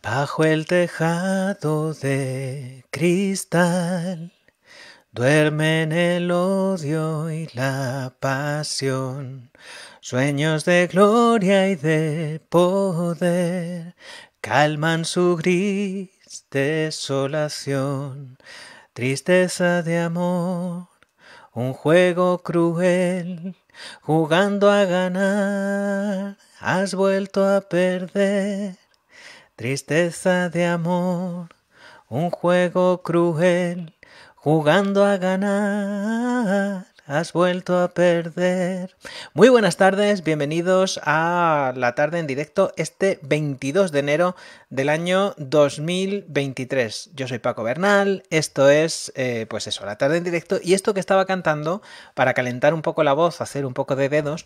Bajo el tejado de cristal duermen el odio y la pasión, sueños de gloria y de poder, calman su gris desolación, tristeza de amor, un juego cruel, jugando a ganar, has vuelto a perder Tristeza de amor, un juego cruel, jugando a ganar. Has vuelto a perder. Muy buenas tardes, bienvenidos a la tarde en directo este 22 de enero del año 2023. Yo soy Paco Bernal, esto es, eh, pues eso, la tarde en directo y esto que estaba cantando para calentar un poco la voz, hacer un poco de dedos,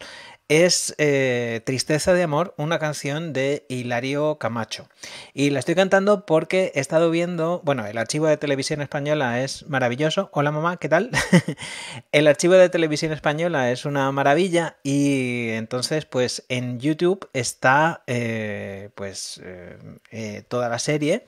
es eh, Tristeza de Amor, una canción de Hilario Camacho. Y la estoy cantando porque he estado viendo, bueno, el archivo de televisión española es maravilloso. Hola mamá, ¿qué tal? el archivo de televisión española es una maravilla y entonces pues en YouTube está eh, pues eh, toda la serie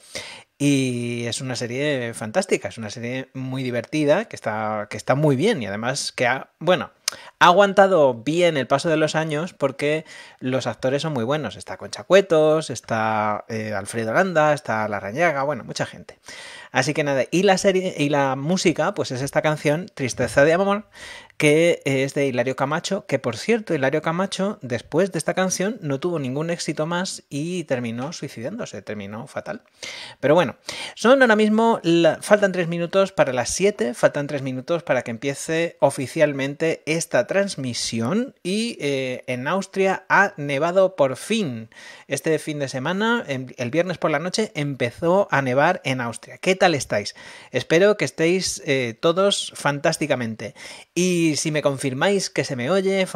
y es una serie fantástica, es una serie muy divertida, que está, que está muy bien y además que ha, bueno, ha aguantado bien el paso de los años porque los actores son muy buenos. Está Conchacuetos, está eh, Alfredo Landa, está Larrañaga, bueno, mucha gente. Así que nada, y la serie y la música, pues es esta canción, Tristeza de Amor, que eh, es de Hilario Camacho, que por cierto, Hilario Camacho, después de esta canción, no tuvo ningún éxito más y terminó suicidándose, terminó fatal. Pero bueno, son ahora mismo, faltan tres minutos para las siete, faltan tres minutos para que empiece oficialmente esta transmisión y eh, en Austria ha nevado por fin. Este fin de semana, em, el viernes por la noche, empezó a nevar en Austria. ¿Qué tal? estáis? Espero que estéis eh, todos fantásticamente. Y si me confirmáis que se me oye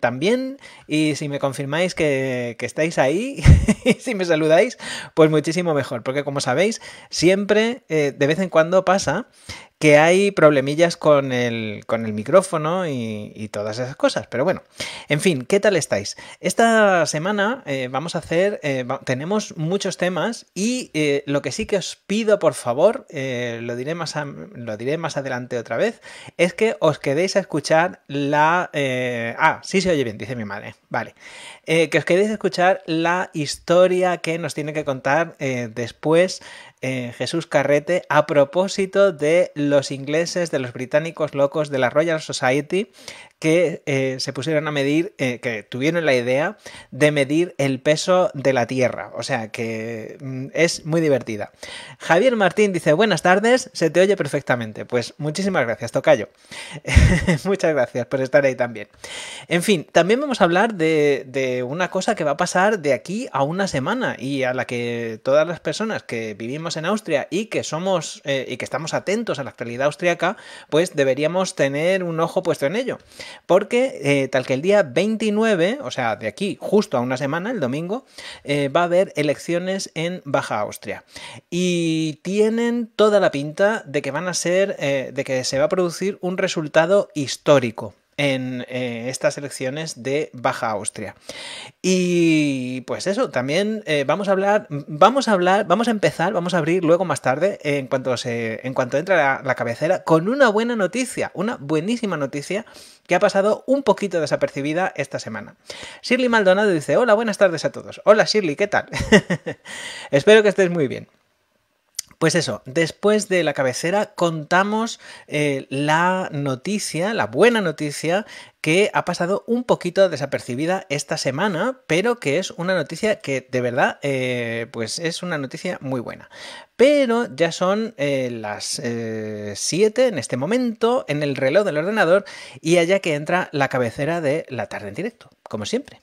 también, y si me confirmáis que, estáis ahí, y si me saludáis, pues muchísimo mejor, porque como sabéis, siempre, eh, de vez en cuando pasa que hay problemillas con el, micrófono y, todas esas cosas. Pero bueno, en fin, ¿qué tal estáis? Esta semana eh, vamos a hacer, eh, tenemos muchos temas y eh, lo que sí que os pido, por favor, lo, diré más lo diré más adelante otra vez, es que os quedéis a escuchar la... ah, sí se oye bien, dice mi madre. Vale. Eh, que os queréis escuchar la historia que nos tiene que contar eh, después eh, Jesús Carrete a propósito de los ingleses, de los británicos locos de la Royal Society, que eh, se pusieron a medir, eh, que tuvieron la idea de medir el peso de la Tierra. O sea que mm, es muy divertida. Javier Martín dice, buenas tardes, se te oye perfectamente. Pues muchísimas gracias, Tocayo. Muchas gracias por estar ahí también. En fin, también vamos a hablar de, una cosa que va a pasar de aquí a una semana y a la que todas las personas que vivimos en Austria y que somos eh, y que estamos atentos a la actualidad austriaca, pues deberíamos tener un ojo puesto en ello porque eh, tal que el día 29, o sea, de aquí justo a una semana, el domingo, eh, va a haber elecciones en Baja Austria. Y tienen toda la pinta de que van a ser, eh, de que se va a producir un resultado histórico en eh, estas elecciones de Baja Austria. Y pues eso, también eh, vamos a hablar, vamos a hablar, vamos a empezar, vamos a abrir luego más tarde, en cuanto se, en cuanto entra la, la, cabecera, con una buena noticia, una buenísima noticia que ha pasado un poquito desapercibida esta semana. Shirley Maldonado dice, hola, buenas tardes a todos. Hola Shirley, ¿qué tal? Espero que estés muy bien. Pues eso, después de la cabecera contamos eh, la noticia, la buena noticia que ha pasado un poquito desapercibida esta semana, pero que es una noticia que de verdad, eh, pues es una noticia muy buena. Pero ya son eh, las 7 en este momento en el reloj del ordenador y allá que entra la cabecera de la tarde en directo, como siempre.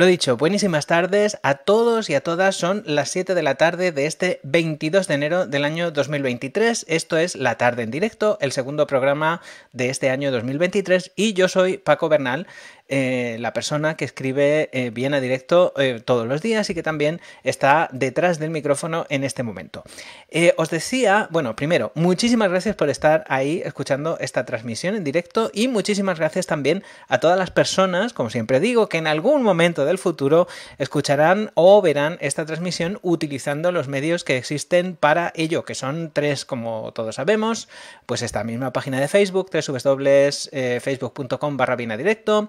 Lo dicho, buenísimas tardes a todos y a todas. Son las 7 de la tarde de este 22 de enero del año 2023. Esto es La Tarde en Directo, el segundo programa de este año 2023. Y yo soy Paco Bernal eh, la persona que escribe eh, bien a directo eh, todos los días y que también está detrás del micrófono en este momento. os decía, bueno, primero, muchísimas gracias por estar ahí escuchando esta transmisión en directo y muchísimas gracias también a todas las personas, como siempre digo, que en algún momento del futuro escucharán o verán esta transmisión utilizando los medios que existen para ello, que son tres, como todos sabemos, pues esta misma página de Facebook, www.facebook.com barra bien a directo,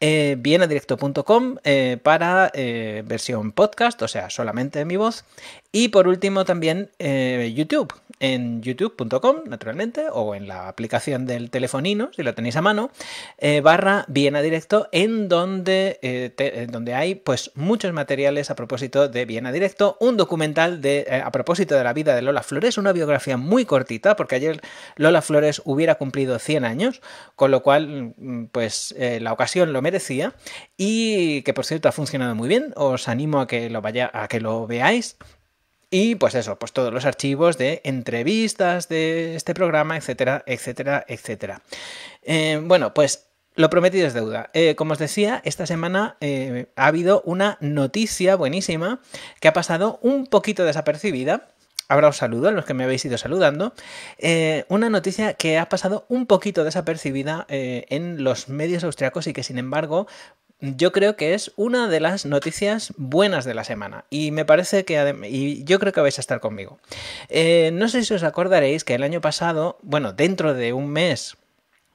eh, viene directo.com eh, para eh, versión podcast, o sea, solamente mi voz. Y por último también YouTube, en youtube.com, naturalmente, o en la aplicación del telefonino, si lo tenéis a mano, eh, barra Viena Directo, en donde, eh, donde hay pues muchos materiales a propósito de Viena Directo, un documental de, eh, a propósito de la vida de Lola Flores, una biografía muy cortita, porque ayer Lola Flores hubiera cumplido 100 años, con lo cual, mm, pues la ocasión lo merecía, y que por cierto ha funcionado muy bien, os animo a que lo, vaya, a que lo veáis. Y pues eso, pues todos los archivos de entrevistas de este programa, etcétera, etcétera, etcétera. Eh, bueno, pues lo prometido es deuda. Eh, como os decía, esta semana eh, ha habido una noticia buenísima que ha pasado un poquito desapercibida. Ahora os saludo, los que me habéis ido saludando. una noticia que ha pasado un poquito desapercibida en los medios austriacos y que sin embargo yo creo que es una de las noticias buenas de la semana. Y me parece que. Y yo creo que vais a estar conmigo. Eh, no sé si os acordaréis que el año pasado, bueno, dentro de un mes.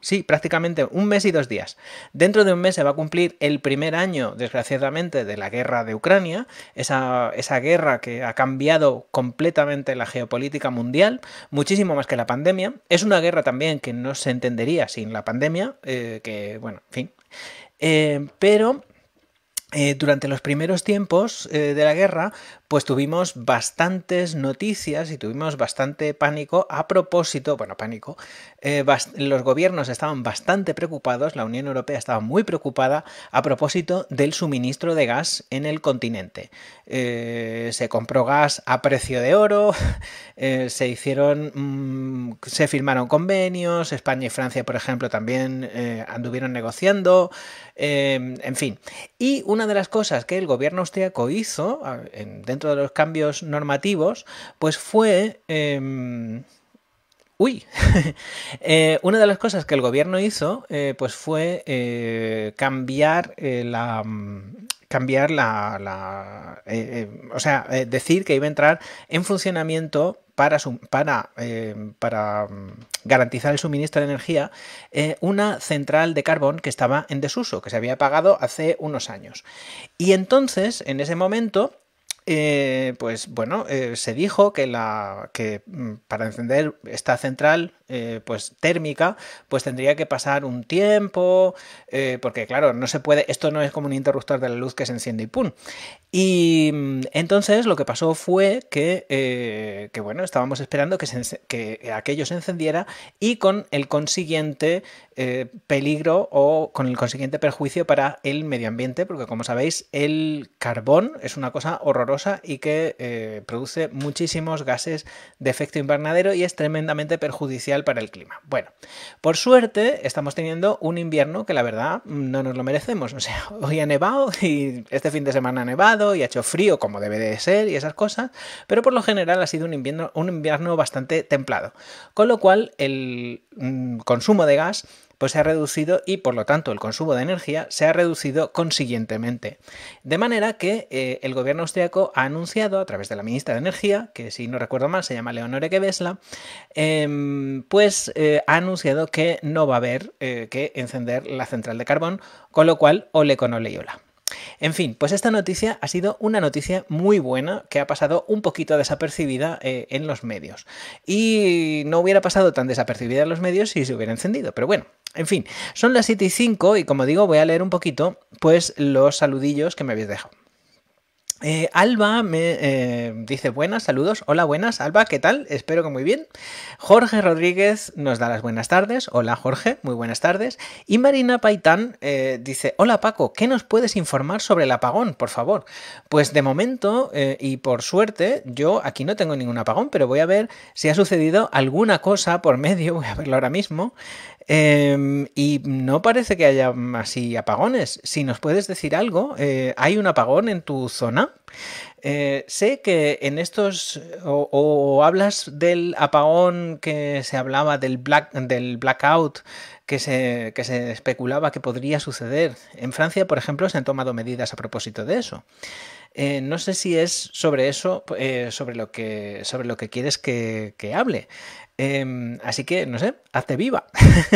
Sí, prácticamente un mes y dos días. Dentro de un mes se va a cumplir el primer año, desgraciadamente, de la guerra de Ucrania, esa, guerra que ha cambiado completamente la geopolítica mundial, muchísimo más que la pandemia. Es una guerra también que no se entendería sin la pandemia, eh, que, bueno, en fin. Eh, pero eh, durante los primeros tiempos eh, de la guerra, pues tuvimos bastantes noticias y tuvimos bastante pánico a propósito, bueno, pánico, eh, los gobiernos estaban bastante preocupados, la Unión Europea estaba muy preocupada a propósito del suministro de gas en el continente. Eh, se compró gas a precio de oro, eh, se hicieron, mm, se firmaron convenios, España y Francia, por ejemplo, también anduvieron negociando, en fin. Y una de las cosas que el gobierno austriaco hizo ah, dentro de los cambios normativos, pues fue... Em, uy, eh, una de las cosas que el gobierno hizo eh, pues fue eh, mm, cambiar la cambiar la, o sea, decir que iba a entrar en funcionamiento para, para em, mm, garantizar el suministro de energía una central de carbón que estaba en desuso, que se había pagado hace unos años. Y entonces, en ese momento, eh, pues bueno, eh, se dijo que, la, que mm, para encender esta central eh, pues térmica, pues tendría que pasar un tiempo, eh, porque claro, no se puede, esto no es como un interruptor de la luz que se enciende y ¡pum! Y mm, entonces lo que pasó fue que, eh, bueno, estábamos esperando que, que, aquello se encendiera y con el consiguiente peligro o con el consiguiente perjuicio para el medio ambiente, porque como sabéis, el carbón es una cosa horrorosa y que produce muchísimos gases de efecto invernadero y es tremendamente perjudicial para el clima. Bueno, por suerte estamos teniendo un invierno que la verdad no nos lo merecemos. O sea, hoy ha nevado y este fin de semana ha nevado y ha hecho frío como debe de ser y esas cosas, pero por lo general ha sido un invierno, un invierno bastante templado. Con lo cual el mm, consumo de gas pues se ha reducido y por lo tanto el consumo de energía se ha reducido consiguientemente. De manera que eh, el gobierno austriaco ha anunciado a través de la ministra de Energía, que si no recuerdo mal se llama Leonore Gewessler, em, pues eh, ha anunciado que no va a haber eh, que encender la central de carbón, con lo cual ole con ole y en fin, pues esta noticia ha sido una noticia muy buena que ha pasado un poquito desapercibida eh, en los medios. Y no hubiera pasado tan desapercibida en los medios si se hubiera encendido, pero bueno. En fin, son las 7 y 5 y como digo voy a leer un poquito pues los saludillos que me habéis dejado. Eh, Alba me eh, dice buenas, saludos. Hola, buenas. Alba, ¿qué tal? Espero que muy bien. Jorge Rodríguez nos da las buenas tardes. Hola, Jorge, muy buenas tardes. Y Marina Paitán eh, dice, hola, Paco, ¿qué nos puedes informar sobre el apagón, por favor? Pues de momento, y por suerte, yo aquí no tengo ningún apagón, pero voy a ver si ha sucedido alguna cosa por medio, voy a verlo ahora mismo, Em, y no parece que haya así apagones. Si nos puedes decir algo, eh, ¿hay un apagón en tu zona? Eh, sé que en estos o, hablas del apagón que se hablaba del del blackout que se, que se especulaba que podría suceder. En Francia, por ejemplo, se han tomado medidas a propósito de eso. Eh, no sé si es sobre eso, eh, sobre, lo que, sobre lo que quieres que, hable. Em, así que, no sé, hazte viva.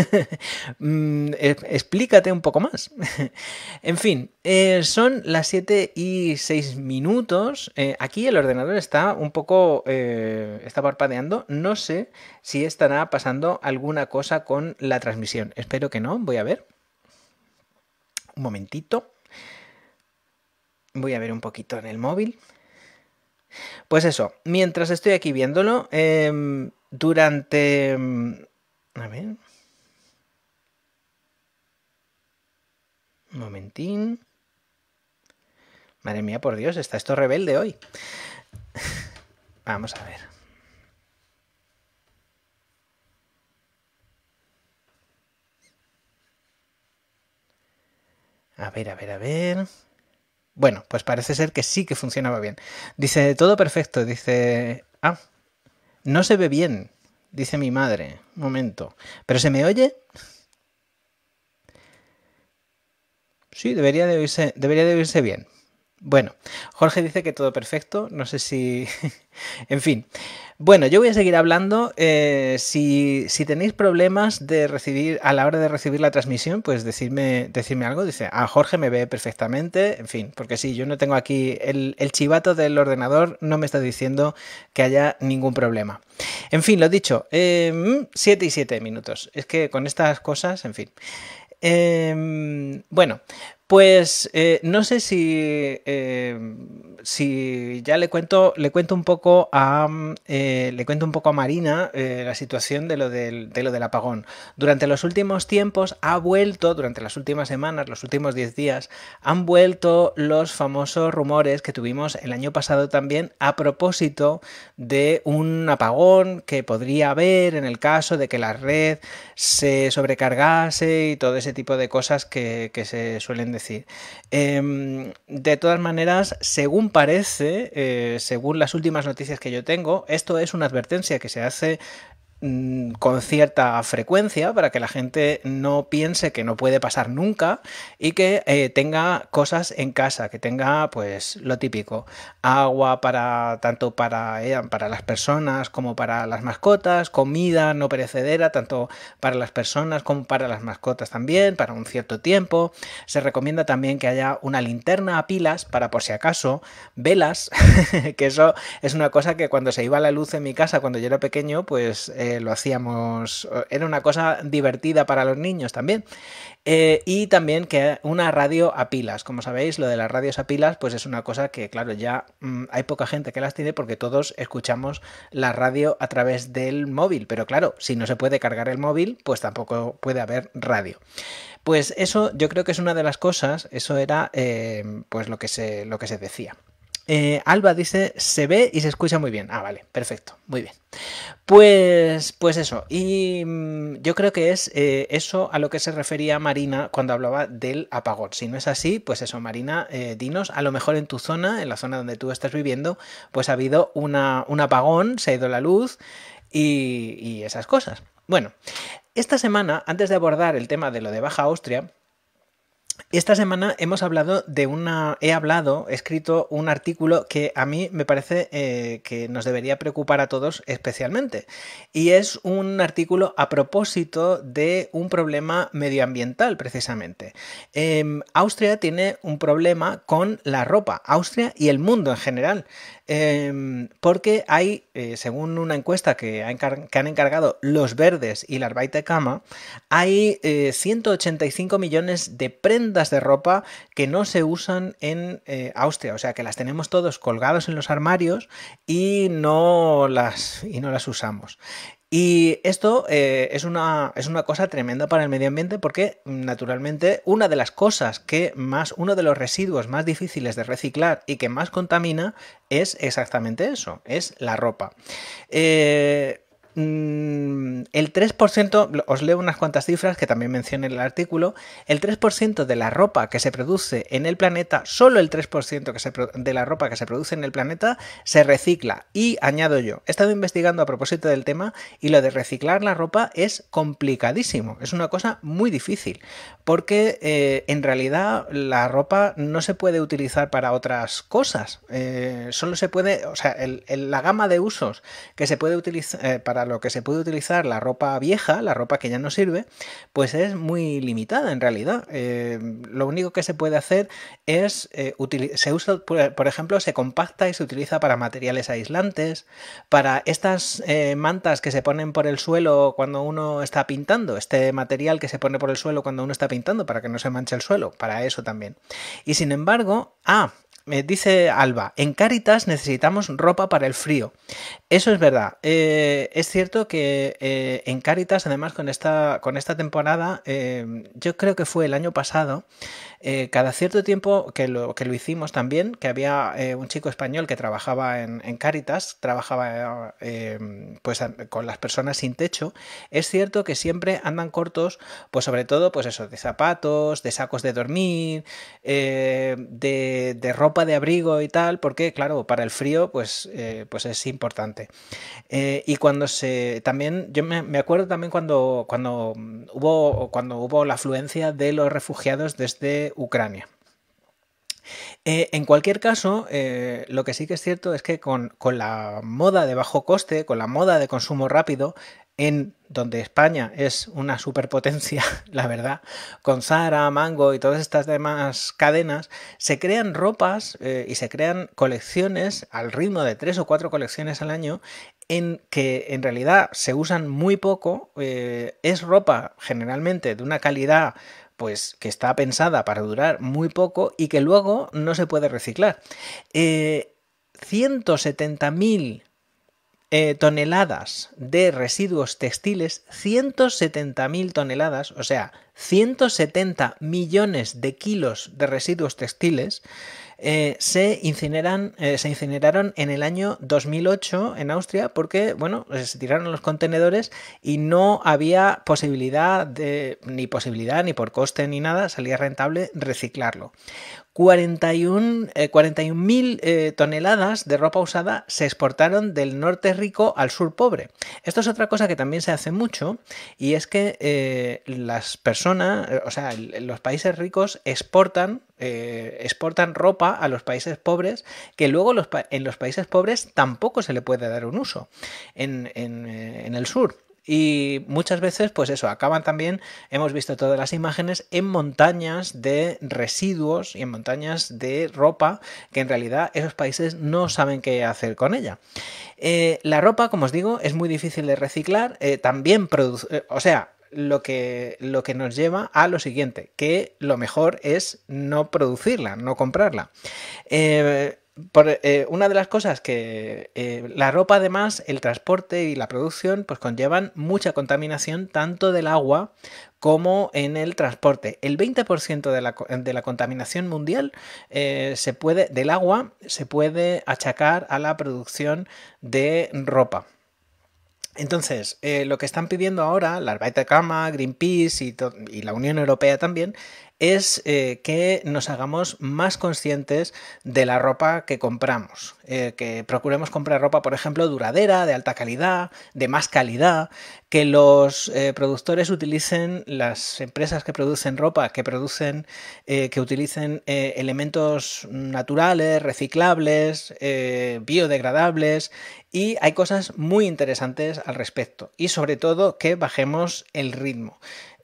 Mm, e, explícate un poco más. en fin, eh, son las 7 y 6 minutos. aquí el ordenador está un poco, está parpadeando. No sé si estará pasando alguna cosa con la transmisión. Espero que no, voy a ver. Un momentito. Voy a ver un poquito en el móvil. Pues eso, mientras estoy aquí viéndolo, em, durante... Em, a ver. Un momentín. Madre mía, por Dios, está esto rebelde hoy. Vamos a ver. A ver, a ver, a ver. Bueno, pues parece ser que sí que funcionaba bien. Dice, todo perfecto. Dice, ah, no se ve bien, dice mi madre. Un momento. ¿Pero se me oye? Sí, debería de oírse, debería de oírse bien. Bueno, Jorge dice que todo perfecto, no sé si... en fin. Bueno, yo voy a seguir hablando. Eh, si, tenéis problemas de recibir, a la hora de recibir la transmisión, pues decirme, algo. Dice, a Jorge me ve perfectamente, en fin, porque si sí, yo no tengo aquí el, chivato del ordenador, no me está diciendo que haya ningún problema. En fin, lo dicho, 7 em, y 7 minutos. Es que con estas cosas, en fin. Em, bueno, pues eh, no sé si, em, si ya le cuento, le cuento un poco a mm, eh, le cuento un poco a Marina eh, la situación de lo del, de lo del apagón. Durante los últimos tiempos ha vuelto, durante las últimas semanas, los últimos 10 días, han vuelto los famosos rumores que tuvimos el año pasado también a propósito de un apagón que podría haber en el caso de que la red se sobrecargase y todo ese tipo de cosas que, que se suelen decir. Em, de todas maneras, según parece, eh, según las últimas noticias que yo tengo, esto es una advertencia que se hace Mm, con cierta frecuencia para que la gente no piense que no puede pasar nunca y que eh, tenga cosas en casa, que tenga pues lo típico, agua para tanto para, eh, para las personas como para las mascotas, comida no perecedera tanto para las personas como para las mascotas también, para un cierto tiempo. Se recomienda también que haya una linterna a pilas para por si acaso, velas, que eso es una cosa que cuando se iba la luz en mi casa cuando yo era pequeño, pues eh, lo hacíamos, eh, era una cosa divertida para los niños también. Eh, y también que una radio a pilas, como sabéis, lo de las radios a pilas, pues es una cosa que, claro, ya mm, hay poca gente que las tiene porque todos escuchamos la radio a través del móvil, pero claro, si no se puede cargar el móvil, pues tampoco puede haber radio. Pues eso yo creo que es una de las cosas, eso era eh, pues lo que se, lo que se decía. Eh, Alba dice, se ve y se escucha muy bien. Ah, vale, perfecto, muy bien. Pues, pues eso, y mm, yo creo que es eh, eso a lo que se refería Marina cuando hablaba del apagón. Si no es así, pues eso, Marina, eh, dinos, a lo mejor en tu zona, en la zona donde tú estás viviendo, pues ha habido un apagón, se ha ido la luz y, y esas cosas. Bueno, esta semana, antes de abordar el tema de lo de Baja Austria, esta semana hemos hablado de una. He hablado, escrito un artículo que a mí me parece eh, que nos debería preocupar a todos especialmente. Y es un artículo a propósito de un problema medioambiental, precisamente. Em, Austria tiene un problema con la ropa, Austria y el mundo en general. Em, porque hay, eh, según una encuesta que, han encargado Los Verdes y la Arbaite Cama, hay 185 eh, millones de prendas de ropa que no se usan en eh, Austria, o sea que las tenemos todos colgados en los armarios y no las, y no las usamos. Y esto eh, es, una, es una cosa tremenda para el medio ambiente porque, mm, naturalmente, una de las cosas que más, uno de los residuos más difíciles de reciclar y que más contamina es exactamente eso, es la ropa. Eh, Mm, el 3%, os leo unas cuantas cifras que también menciona el artículo, el 3% de la ropa que se produce en el planeta, solo el 3% que de la ropa que se produce en el planeta se recicla. Y añado yo, he estado investigando a propósito del tema y lo de reciclar la ropa es complicadísimo, es una cosa muy difícil, porque eh, en realidad la ropa no se puede utilizar para otras cosas, eh, solo se puede, o sea, la gama de usos que se puede utilizar eh, para lo que se puede utilizar la ropa vieja, la ropa que ya no sirve, pues es muy limitada en realidad. Eh, lo único que se puede hacer es, eh, se usa, por ejemplo, se compacta y se utiliza para materiales aislantes, para estas eh, mantas que se ponen por el suelo cuando uno está pintando, este material que se pone por el suelo cuando uno está pintando para que no se manche el suelo, para eso también. Y sin embargo, ah, me dice Alba, en Caritas necesitamos ropa para el frío. Eso es verdad. Eh, es cierto que eh, en Caritas, además con esta, con esta temporada, eh, yo creo que fue el año pasado, eh, cada cierto tiempo que lo, que lo hicimos también, que había eh, un chico español que trabajaba en, Caritas, trabajaba eh, pues con las personas sin techo, es cierto que siempre andan cortos, pues sobre todo, pues eso, de zapatos, de sacos de dormir, de, ropa de abrigo y tal, porque claro, para el frío, pues, pues es importante. y cuando se también, yo me, acuerdo también cuando, cuando hubo cuando hubo la afluencia de los refugiados desde Ucrania. Eh, en cualquier caso, eh, lo que sí que es cierto es que con, la moda de bajo coste, con la moda de consumo rápido, en donde España es una superpotencia, la verdad, con Zara, Mango y todas estas demás cadenas, se crean ropas eh, y se crean colecciones al ritmo de tres o cuatro colecciones al año en que en realidad se usan muy poco, es ropa generalmente de una calidad pues que está pensada para durar muy poco y que luego no se puede reciclar. Eh, 170.000 eh, toneladas de residuos textiles, 170.000 toneladas, o sea, 170 millones de kilos de residuos textiles eh, se, incineran, eh, se incineraron en el año 2008 en Austria porque, bueno, pues, se tiraron los contenedores y no había posibilidad, de, ni posibilidad, ni por coste, ni nada, salía rentable reciclarlo. 41.000 eh, toneladas de ropa usada se exportaron del norte rico al sur pobre. Esto es otra cosa que también se hace mucho y es que las personas, o sea, los países ricos exportan eh, exportan ropa a los países pobres que luego en los países pobres tampoco se le puede dar un uso eh, en, el sur y muchas veces pues eso acaban también hemos visto todas las imágenes en montañas de residuos y en montañas de ropa que en realidad esos países no saben qué hacer con ella eh, la ropa como os digo es muy difícil de reciclar también produce o sea lo que, lo que nos lleva a lo siguiente, que lo mejor es no producirla, no comprarla. Eh, eh, una de las cosas que eh, la ropa además, el transporte y la producción pues conllevan mucha contaminación tanto del agua como en el transporte. El 20% de la, contaminación mundial se puede, del agua se puede achacar a la producción de ropa. Entonces, eh, lo que están pidiendo ahora, la Arbeiterkammer, Greenpeace y, la Unión Europea también, es eh, que nos hagamos más conscientes de la ropa que compramos, eh, que procuremos comprar ropa, por ejemplo, duradera, de alta calidad, de más calidad, que los eh, productores utilicen, las empresas que producen ropa, que producen, que utilicen elementos naturales, reciclables, biodegradables, y hay cosas muy interesantes al respecto, y sobre todo que bajemos el ritmo.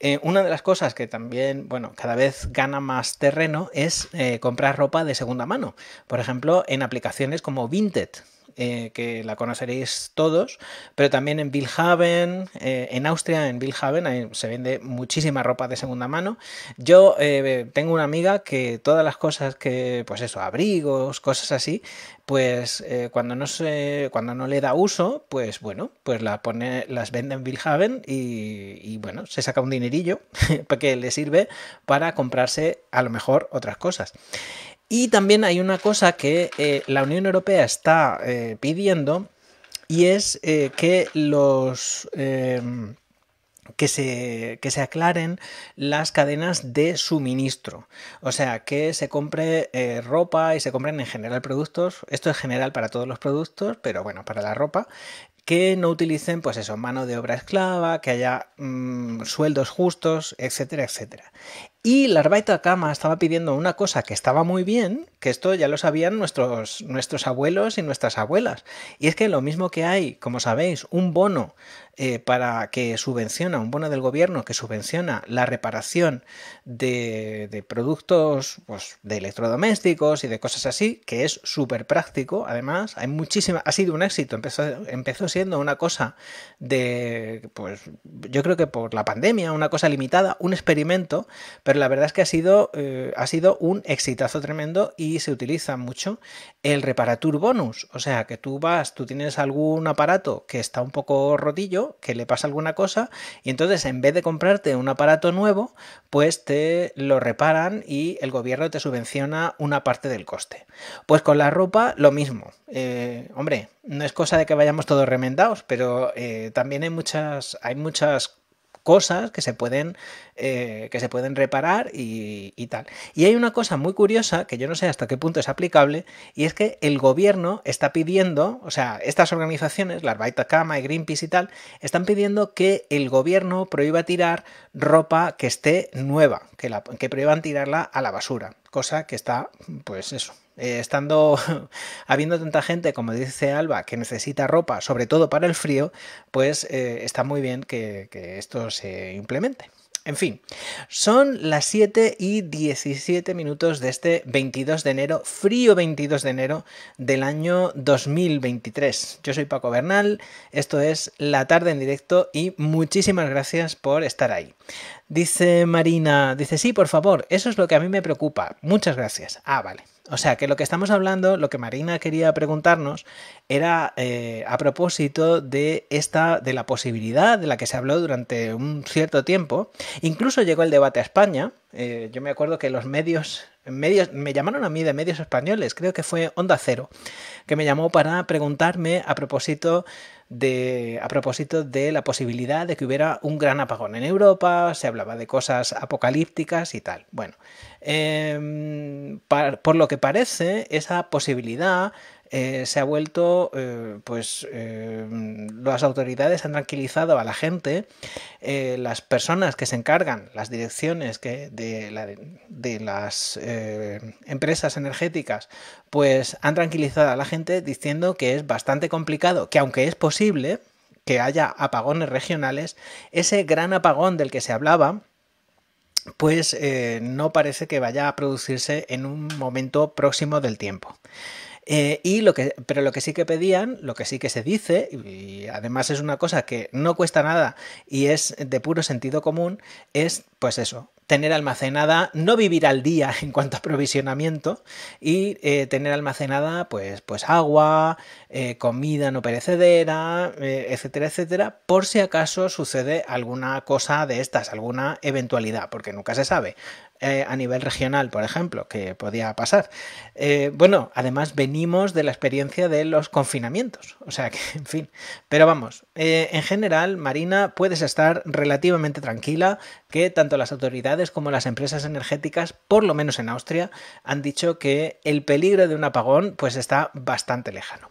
Eh, una de las cosas que también, bueno, cada vez gana más terreno es eh, comprar ropa de segunda mano. Por ejemplo, en aplicaciones como Vinted, eh, que la conoceréis todos, pero también en Billhaven, eh, en Austria, en ahí se vende muchísima ropa de segunda mano. Yo eh, tengo una amiga que todas las cosas que, pues eso, abrigos, cosas así, pues cuando, no se, cuando no le da uso, pues bueno, pues la pone, las vende en Bilhaven y, y bueno, se saca un dinerillo que le sirve para comprarse a lo mejor otras cosas. Y también hay una cosa que eh, la Unión Europea está eh, pidiendo y es eh, que los... Em, que se, aclaren las cadenas de suministro. O sea, que se compre ropa y se compren en general productos. Esto es general para todos los productos, pero bueno, para la ropa que no utilicen, pues eso, mano de obra esclava, que haya mm, sueldos justos, etcétera, etcétera. Y y Kama estaba pidiendo una cosa que estaba muy bien, que esto ya lo sabían nuestros, nuestros abuelos y nuestras abuelas, y es que lo mismo que hay, como sabéis, un bono eh, para que subvenciona, un bono del gobierno que subvenciona la reparación de, productos pues, de electrodomésticos y de cosas así, que es súper práctico. Además, hay muchísima, ha sido un éxito, empezó, empezó siendo una cosa de, pues yo creo que por la pandemia, una cosa limitada, un experimento, pero la verdad es que ha sido, eh, ha sido un exitazo tremendo y se utiliza mucho el reparatur bonus. O sea, que tú vas, tú tienes algún aparato que está un poco rotillo, que le pasa alguna cosa, y entonces en vez de comprarte un aparato nuevo, pues te lo reparan y el gobierno te subvenciona una parte del coste. Pues con la ropa lo mismo. Eh, hombre, no es cosa de que vayamos todos remendados, pero eh, también hay muchas, hay muchas cosas que se pueden, eh, que se pueden reparar y, y tal. Y hay una cosa muy curiosa, que yo no sé hasta qué punto es aplicable, y es que el gobierno está pidiendo, o sea, estas organizaciones, la Baita Kama y Greenpeace y tal, están pidiendo que el gobierno prohíba tirar ropa que esté nueva, que, que prohíban tirarla a la basura, cosa que está, pues eso, eh, estando habiendo tanta gente, como dice Alba, que necesita ropa, sobre todo para el frío, pues eh, está muy bien que, que esto se implemente. En fin, son las 7 y 17 minutos de este 22 de enero, frío 22 de enero del año 2023. Yo soy Paco Bernal, esto es La tarde en directo y muchísimas gracias por estar ahí. Dice Marina, dice, sí, por favor, eso es lo que a mí me preocupa. Muchas gracias. Ah, vale, o sea, que lo que estamos hablando, lo que Marina quería preguntarnos, era eh, a propósito de esta, de la posibilidad de la que se habló durante un cierto tiempo. Incluso llegó el debate a España. Eh, yo me acuerdo que los medios, medios, me llamaron a mí de medios españoles, creo que fue Onda Cero, que me llamó para preguntarme a propósito de, a propósito de la posibilidad de que hubiera un gran apagón en Europa, se hablaba de cosas apocalípticas y tal. Bueno, Em, por lo que parece, esa posibilidad eh, se ha vuelto, eh, pues em, las autoridades han tranquilizado a la gente, eh, las personas que se encargan, las direcciones que de, de las empresas energéticas, pues han tranquilizado a la gente diciendo que es bastante complicado, que aunque es posible que haya apagones regionales, ese gran apagón del que se hablaba, pues eh, no parece que vaya a producirse en un momento próximo del tiempo. Eh, y lo que, pero lo que sí que pedían, lo que sí que se dice, y además es una cosa que no cuesta nada y es de puro sentido común, es pues eso, tener almacenada, no vivir al día en cuanto a aprovisionamiento y eh, tener almacenada pues, pues agua, eh, comida no perecedera, eh, etcétera, etcétera, por si acaso sucede alguna cosa de estas, alguna eventualidad, porque nunca se sabe. Eh, a nivel regional, por ejemplo, que podía pasar. Eh, bueno, además venimos de la experiencia de los confinamientos, o sea que, en fin. Pero vamos, eh, en general, Marina, puedes estar relativamente tranquila que tanto las autoridades como las empresas energéticas, por lo menos en Austria, han dicho que el peligro de un apagón pues está bastante lejano.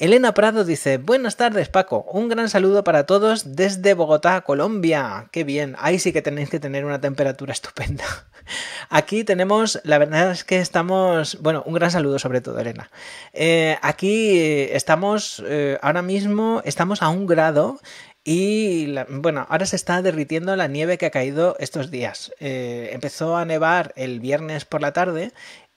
Elena Prado dice, buenas tardes Paco, un gran saludo para todos desde Bogotá, Colombia. Qué bien, ahí sí que tenéis que tener una temperatura estupenda. Aquí tenemos, la verdad es que estamos, bueno, un gran saludo sobre todo Elena. Eh, aquí estamos, eh, ahora mismo estamos a un grado y bueno, ahora se está derritiendo la nieve que ha caído estos días. Eh, empezó a nevar el viernes por la tarde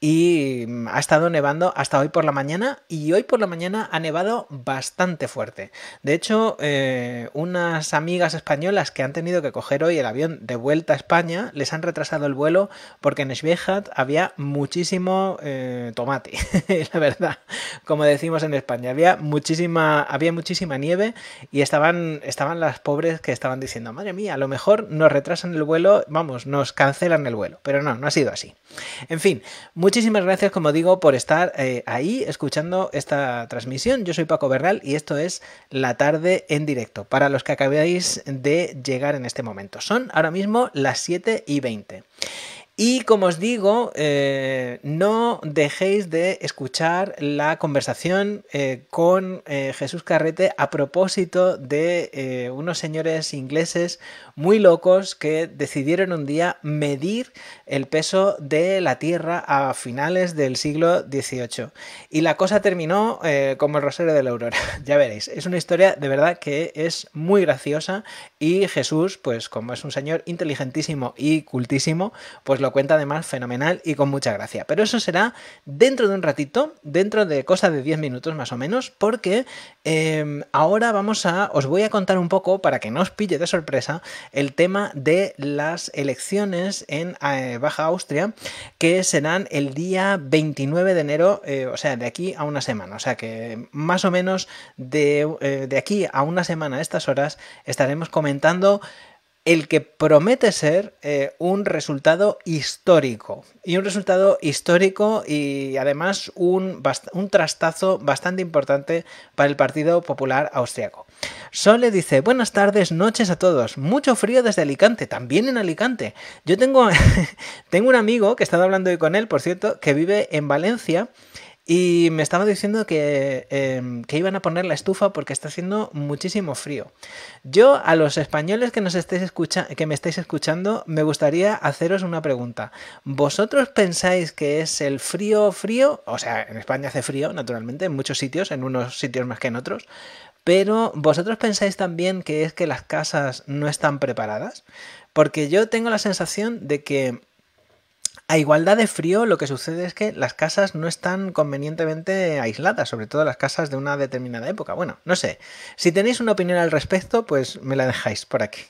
y mm, ha estado nevando hasta hoy por la mañana y hoy por la mañana ha nevado bastante fuerte. De hecho, eh, unas amigas españolas que han tenido que coger hoy el avión de vuelta a España les han retrasado el vuelo porque en Schwechat había muchísimo eh, tomate, la verdad, como decimos en España, había muchísima, había muchísima nieve y estaban, estaban las pobres que estaban diciendo, madre mía, a lo mejor nos retrasan el vuelo, vamos, nos cancelan el vuelo, pero no, no ha sido así. En fin, Muchísimas gracias, como digo, por estar eh, ahí escuchando esta transmisión. Yo soy Paco Bernal y esto es La tarde en directo, para los que acabáis de llegar en este momento. Son ahora mismo las 7 y 20. Y como os digo, eh, no dejéis de escuchar la conversación eh, con eh, Jesús Carrete a propósito de unos señores ingleses muy locos que decidieron un día medir el peso de la Tierra a finales del siglo XVIII. Y la cosa terminó como el rosario de la aurora. ya veréis, es una historia de verdad que es muy graciosa y Jesús, pues como es un señor inteligentísimo y cultísimo, pues lo cuenta además fenomenal y con mucha gracia. Pero eso será dentro de un ratito, dentro de cosa de 10 minutos más o menos, porque em, ahora vamos a, os voy a contar un poco, para que no os pille de sorpresa, el tema de las elecciones en eh, Baja Austria, que serán el día 29 de enero, eh, o sea, de aquí a una semana. O sea que más o menos de, eh, de aquí a una semana a estas horas estaremos comentando el que promete ser eh, un resultado histórico. Y un resultado histórico y además un, un trastazo bastante importante para el Partido Popular Austriaco. le dice, buenas tardes, noches a todos. Mucho frío desde Alicante, también en Alicante. Yo tengo, tengo un amigo que he estado hablando hoy con él, por cierto, que vive en Valencia y me estaba diciendo em, que, iban a poner la estufa porque está haciendo muchísimo frío. Yo, a los españoles que, nos estéis escucha que me estáis escuchando, me gustaría haceros una pregunta. ¿Vosotros pensáis que es el frío frío? O sea, en España hace frío, naturalmente, en muchos sitios, en unos sitios más que en otros. Pero vosotros pensáis también que es que las casas no están preparadas, porque yo tengo la sensación de que a igualdad de frío, lo que sucede es que las casas no están convenientemente aisladas, sobre todo las casas de una determinada época. Bueno, no sé. Si tenéis una opinión al respecto, pues me la dejáis por aquí.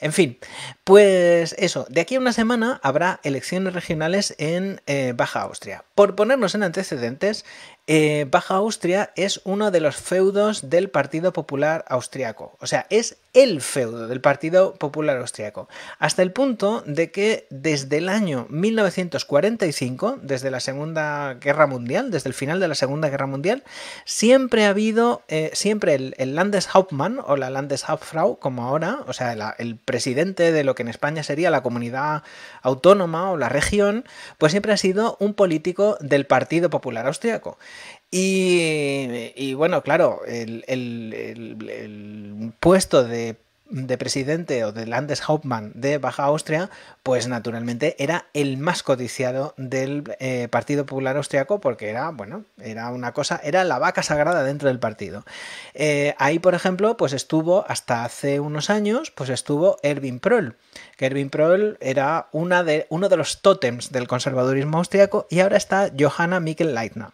En fin, pues eso, de aquí a una semana habrá elecciones regionales en eh, Baja Austria. Por ponernos en antecedentes, eh, Baja Austria es uno de los feudos del Partido Popular Austriaco, o sea, es el feudo del Partido Popular Austriaco, hasta el punto de que desde el año 1945, desde la Segunda Guerra Mundial, desde el final de la Segunda Guerra Mundial, siempre ha habido, eh, siempre el, Landeshauptmann o la Landeshauptfrau, como ahora, o sea, la el presidente de lo que en España sería la comunidad autónoma o la región, pues siempre ha sido un político del Partido Popular Austriaco. Y, bueno, claro, el puesto de de presidente o de Landeshauptmann de Baja Austria, pues naturalmente era el más codiciado del eh, Partido Popular Austriaco porque era, bueno, era una cosa, era la vaca sagrada dentro del partido. Eh, ahí, por ejemplo, pues estuvo hasta hace unos años, pues estuvo Erwin proll. Gerwin Proel era una de, uno de los tótems del conservadurismo austriaco y ahora está Johanna Mikkel Leitner.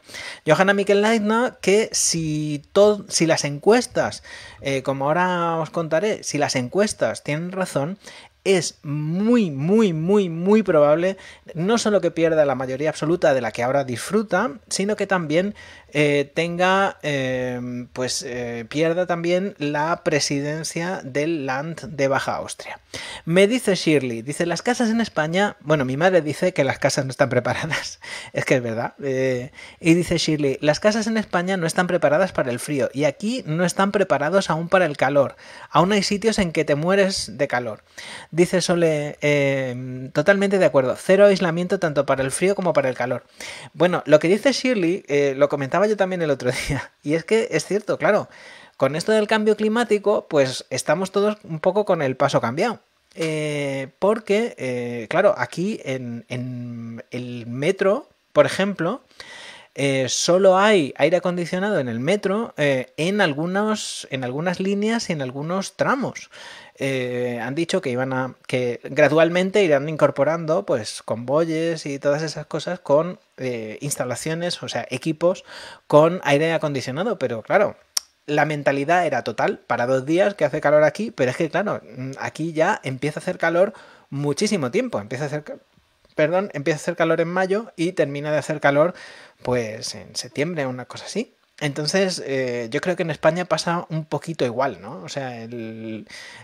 Johanna Mikkel Leitner que si, si las encuestas, eh, como ahora os contaré, si las encuestas tienen razón, es muy, muy, muy, muy probable no solo que pierda la mayoría absoluta de la que ahora disfruta, sino que también eh, tenga, em, pues eh, pierda también la presidencia del Land de Baja Austria. Me dice Shirley, dice, las casas en España, bueno, mi madre dice que las casas no están preparadas, es que es verdad, eh, y dice Shirley, las casas en España no están preparadas para el frío y aquí no están preparados aún para el calor, aún hay sitios en que te mueres de calor. Dice Sole, em, totalmente de acuerdo, cero aislamiento tanto para el frío como para el calor. Bueno, lo que dice Shirley, lo comentaba yo también el otro día. Y es que es cierto, claro, con esto del cambio climático, pues estamos todos un poco con el paso cambiado. Eh, porque, eh, claro, aquí en, el metro, por ejemplo, eh, solo hay aire acondicionado en el metro en, algunos, en algunas líneas y en algunos tramos. Eh, han dicho que iban a que gradualmente irán incorporando pues convoyes y todas esas cosas con eh, instalaciones, o sea, equipos con aire acondicionado, pero claro, la mentalidad era total para dos días que hace calor aquí, pero es que claro, mm, aquí ya empieza a hacer calor muchísimo tiempo, empieza a hacer perdón, empieza a hacer calor en mayo y termina de hacer calor pues en septiembre, una cosa así. Entonces, eh, yo creo que en España pasa un poquito igual, ¿no? O sea,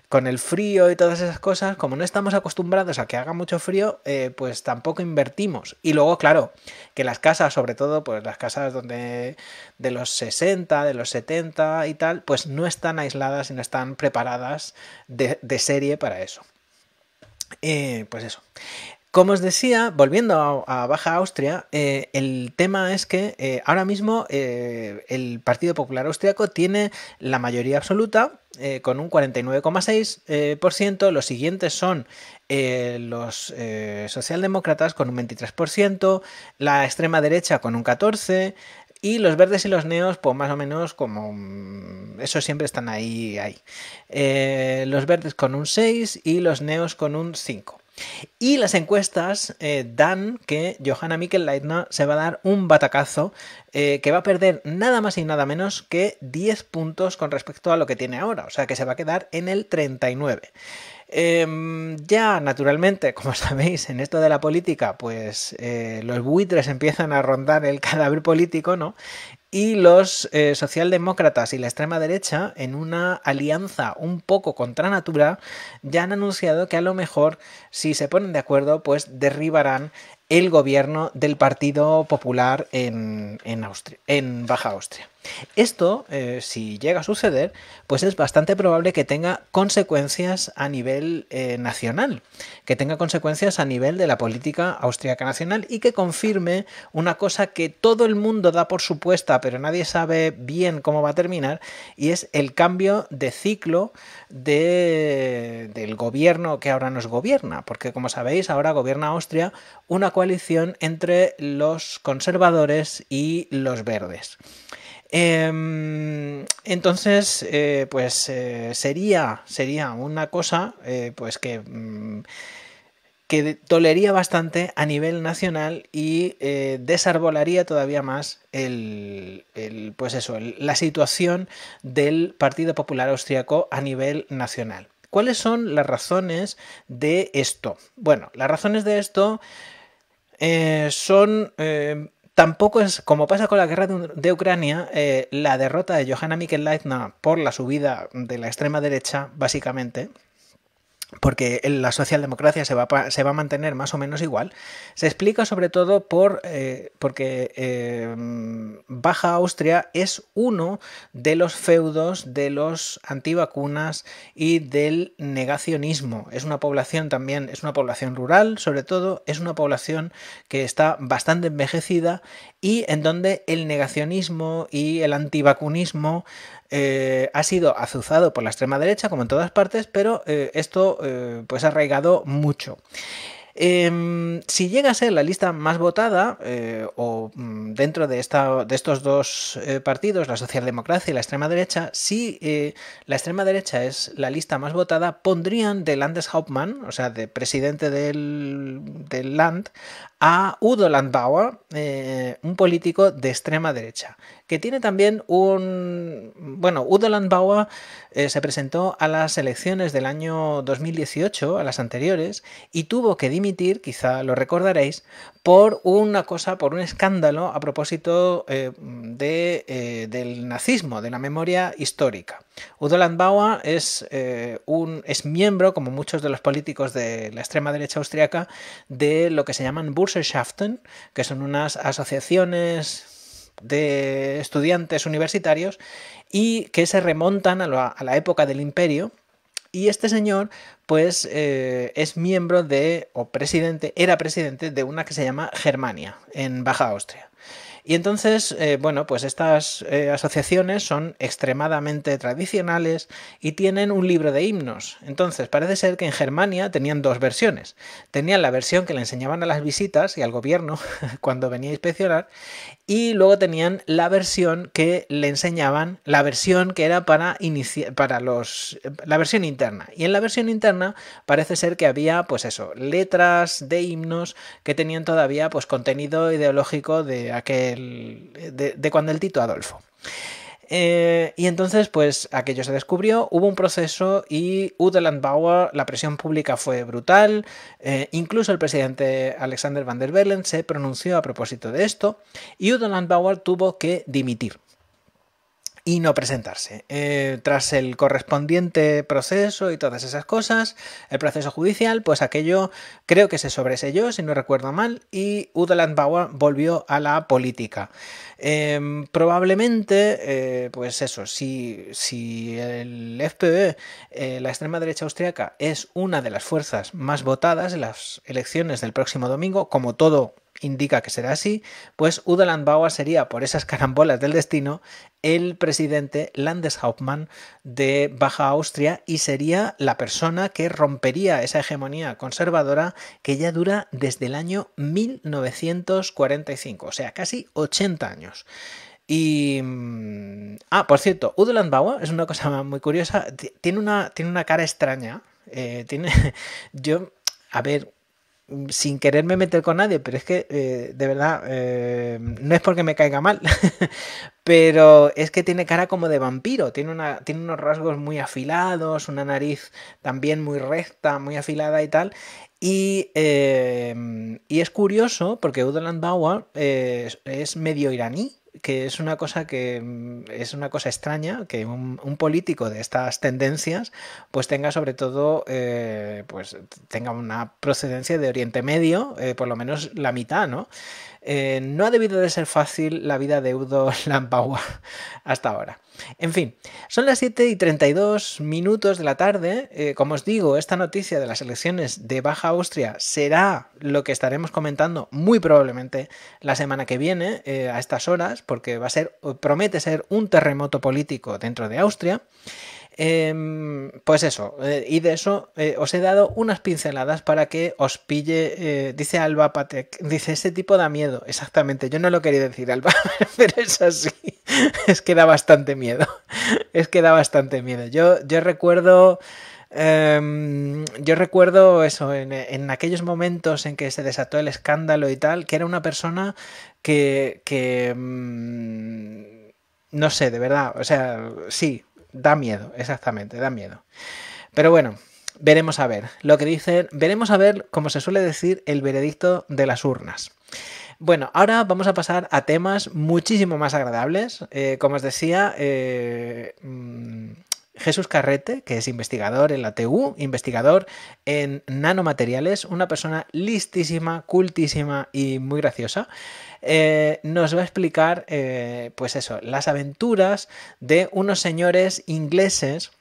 con el frío y todas esas cosas, como no estamos acostumbrados a que haga mucho frío, eh, pues tampoco invertimos. Y luego, claro, que las casas, sobre todo, pues las casas donde de los 60, de los 70 y tal, pues no están aisladas y no están preparadas de, serie para eso. Eh, pues eso. Como os decía, volviendo a, Baja Austria, eh, el tema es que eh, ahora mismo eh, el Partido Popular Austriaco tiene la mayoría absoluta con un 49,6%. los siguientes son los socialdemócratas con un 23%, la extrema derecha con un 14%, y los verdes y los neos, pues más o menos como... Mm, Eso siempre están ahí, ahí. los verdes con un 6 y los neos con un 5. Y las encuestas eh, dan que Johanna Mikkel-Leitner se va a dar un batacazo eh, que va a perder nada más y nada menos que 10 puntos con respecto a lo que tiene ahora, o sea que se va a quedar en el 39. Em, ya, naturalmente, como sabéis, en esto de la política, pues eh, los buitres empiezan a rondar el cadáver político, ¿no? y los eh, socialdemócratas y la extrema derecha, en una alianza un poco contra natura, ya han anunciado que a lo mejor, si se ponen de acuerdo, pues derribarán el gobierno del Partido Popular en, en Baja Austria. Esto, eh, si llega a suceder, pues es bastante probable que tenga consecuencias a nivel eh, nacional, que tenga consecuencias a nivel de la política austríaca nacional y que confirme una cosa que todo el mundo da por supuesta, pero nadie sabe bien cómo va a terminar, y es el cambio de ciclo del gobierno que ahora nos gobierna, porque como sabéis, ahora gobierna Austria una coalición entre los conservadores y los verdes. Em, entonces, eh, pues eh, sería, sería una cosa eh, pues que, toleraría mm, que bastante a nivel nacional y desarbolaría todavía más el, pues eso, la situación del Partido Popular Austriaco a nivel nacional. ¿Cuáles son las razones de esto? Bueno, las razones de esto son Tampoco es, como pasa con la guerra de, Ucrania, eh, la derrota de Johanna Mikkel por la subida de la extrema derecha, básicamente, porque la socialdemocracia se va, a, mantener más o menos igual, se explica sobre todo por, eh, porque eh, Baja Austria es uno de los feudos de los antivacunas y del negacionismo. Es una población también, es una población rural, sobre todo, es una población que está bastante envejecida y en donde el negacionismo y el antivacunismo eh, ha sido azuzado por la extrema derecha, como en todas partes, pero eh, esto eh, pues ha arraigado mucho. Em, si llega a ser la lista más votada, o mm, dentro de, esta, de estos dos partidos, la socialdemocracia y la extrema derecha, si la extrema derecha es la lista más votada, pondrían de Landeshauptmann, o sea, de presidente del, del Land, a Udo Landauer, eh, un político de extrema derecha, que tiene también un... Bueno, Udo Landauer eh, se presentó a las elecciones del año 2018, a las anteriores, y tuvo que dimitir, quizá lo recordaréis, por una cosa, por un escándalo a propósito eh, de, del nazismo, de la memoria histórica. Udo Bauer es, eh, un, es miembro, como muchos de los políticos de la extrema derecha austriaca, de lo que se llaman Burschenschaften, que son unas asociaciones de estudiantes universitarios y que se remontan a la, época del imperio. Y este señor, pues, eh, es miembro de, o presidente, era presidente de una que se llama Germania, en Baja Austria. Y entonces, eh, bueno, pues estas eh, asociaciones son extremadamente tradicionales y tienen un libro de himnos. Entonces, parece ser que en Germania tenían dos versiones. Tenían la versión que le enseñaban a las visitas y al gobierno cuando venía a inspeccionar, y luego tenían la versión que le enseñaban, la versión que era para para los, la versión interna. Y en la versión interna parece ser que había, pues eso, letras de himnos que tenían todavía, pues contenido ideológico de aquel de, cuando el Tito Adolfo. Eh, y entonces, pues aquello se descubrió, hubo un proceso y Udeland Bauer, la presión pública fue brutal, eh, incluso el presidente Alexander van der Bellen se pronunció a propósito de esto y Udeland Bauer tuvo que dimitir y no presentarse. Eh, tras el correspondiente proceso y todas esas cosas, el proceso judicial, pues aquello creo que se sobreselló, si no recuerdo mal, y Udaland Bauer volvió a la política. Em, probablemente, eh, pues eso, si, si el FPV, eh, la extrema derecha austriaca, es una de las fuerzas más votadas en las elecciones del próximo domingo, como todo indica que será así, pues Udo Landbauer sería, por esas carambolas del destino, el presidente Landeshauptmann de Baja Austria y sería la persona que rompería esa hegemonía conservadora que ya dura desde el año 1945, o sea, casi 80 años. Y. Mm, ah, por cierto, Udo Landbauer es una cosa muy curiosa. Tiene una, tiene una cara extraña. Eh, tiene. Yo. A ver, sin quererme meter con nadie, pero es que eh, de verdad eh, no es porque me caiga mal, pero es que tiene cara como de vampiro, tiene, una, tiene unos rasgos muy afilados, una nariz también muy recta, muy afilada y tal. Y, eh, y es curioso porque Udo Bauer es medio iraní, que es una cosa que mm, es una cosa extraña que un, político de estas tendencias pues tenga sobre todo eh, pues tenga una procedencia de Oriente Medio eh, por lo menos la mitad no eh, no ha debido de ser fácil la vida de Udo Lampaua hasta ahora. En fin, son las 7 y 32 minutos de la tarde. Eh, como os digo, esta noticia de las elecciones de Baja Austria será lo que estaremos comentando muy probablemente la semana que viene eh, a estas horas, porque va a ser, promete ser un terremoto político dentro de Austria. Em, pues eso, eh, y de eso eh, os he dado unas pinceladas para que os pille, eh, dice Alba Patek, dice, ese tipo da miedo, exactamente, yo no lo quería decir Alba, pero es así, es que da bastante miedo, es que da bastante miedo. Yo, yo recuerdo... Em, yo recuerdo eso, en, aquellos momentos en que se desató el escándalo y tal, que era una persona que, que mm, no sé, de verdad, o sea, sí, Da miedo, exactamente, da miedo. Pero bueno, veremos a ver. Lo que dicen, veremos a ver, como se suele decir, el veredicto de las urnas. Bueno, ahora vamos a pasar a temas muchísimo más agradables. Eh, como os decía, eh, mm, Jesús Carrete, que es investigador en la TU, investigador en nanomateriales, una persona listísima, cultísima y muy graciosa, eh, nos va a explicar, eh, pues eso, las aventuras de unos señores ingleses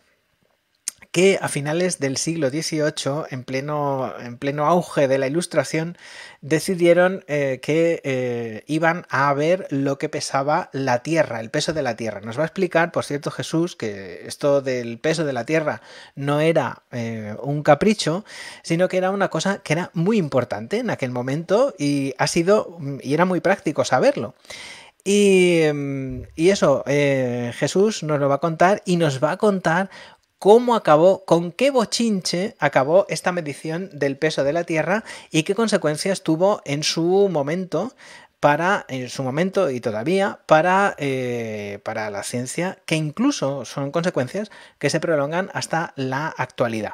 que a finales del siglo XVIII, en pleno, en pleno auge de la Ilustración, decidieron eh, que eh, iban a ver lo que pesaba la Tierra, el peso de la Tierra. Nos va a explicar, por cierto, Jesús, que esto del peso de la Tierra no era eh, un capricho, sino que era una cosa que era muy importante en aquel momento y ha sido y era muy práctico saberlo. Y, mm, eso, Jesús nos lo va a contar y nos va a contar cómo acabó, con qué bochinche acabó esta medición del peso de la Tierra y qué consecuencias tuvo en su momento para, en su momento y todavía, para, eh, para la ciencia, que incluso son consecuencias que se prolongan hasta la actualidad.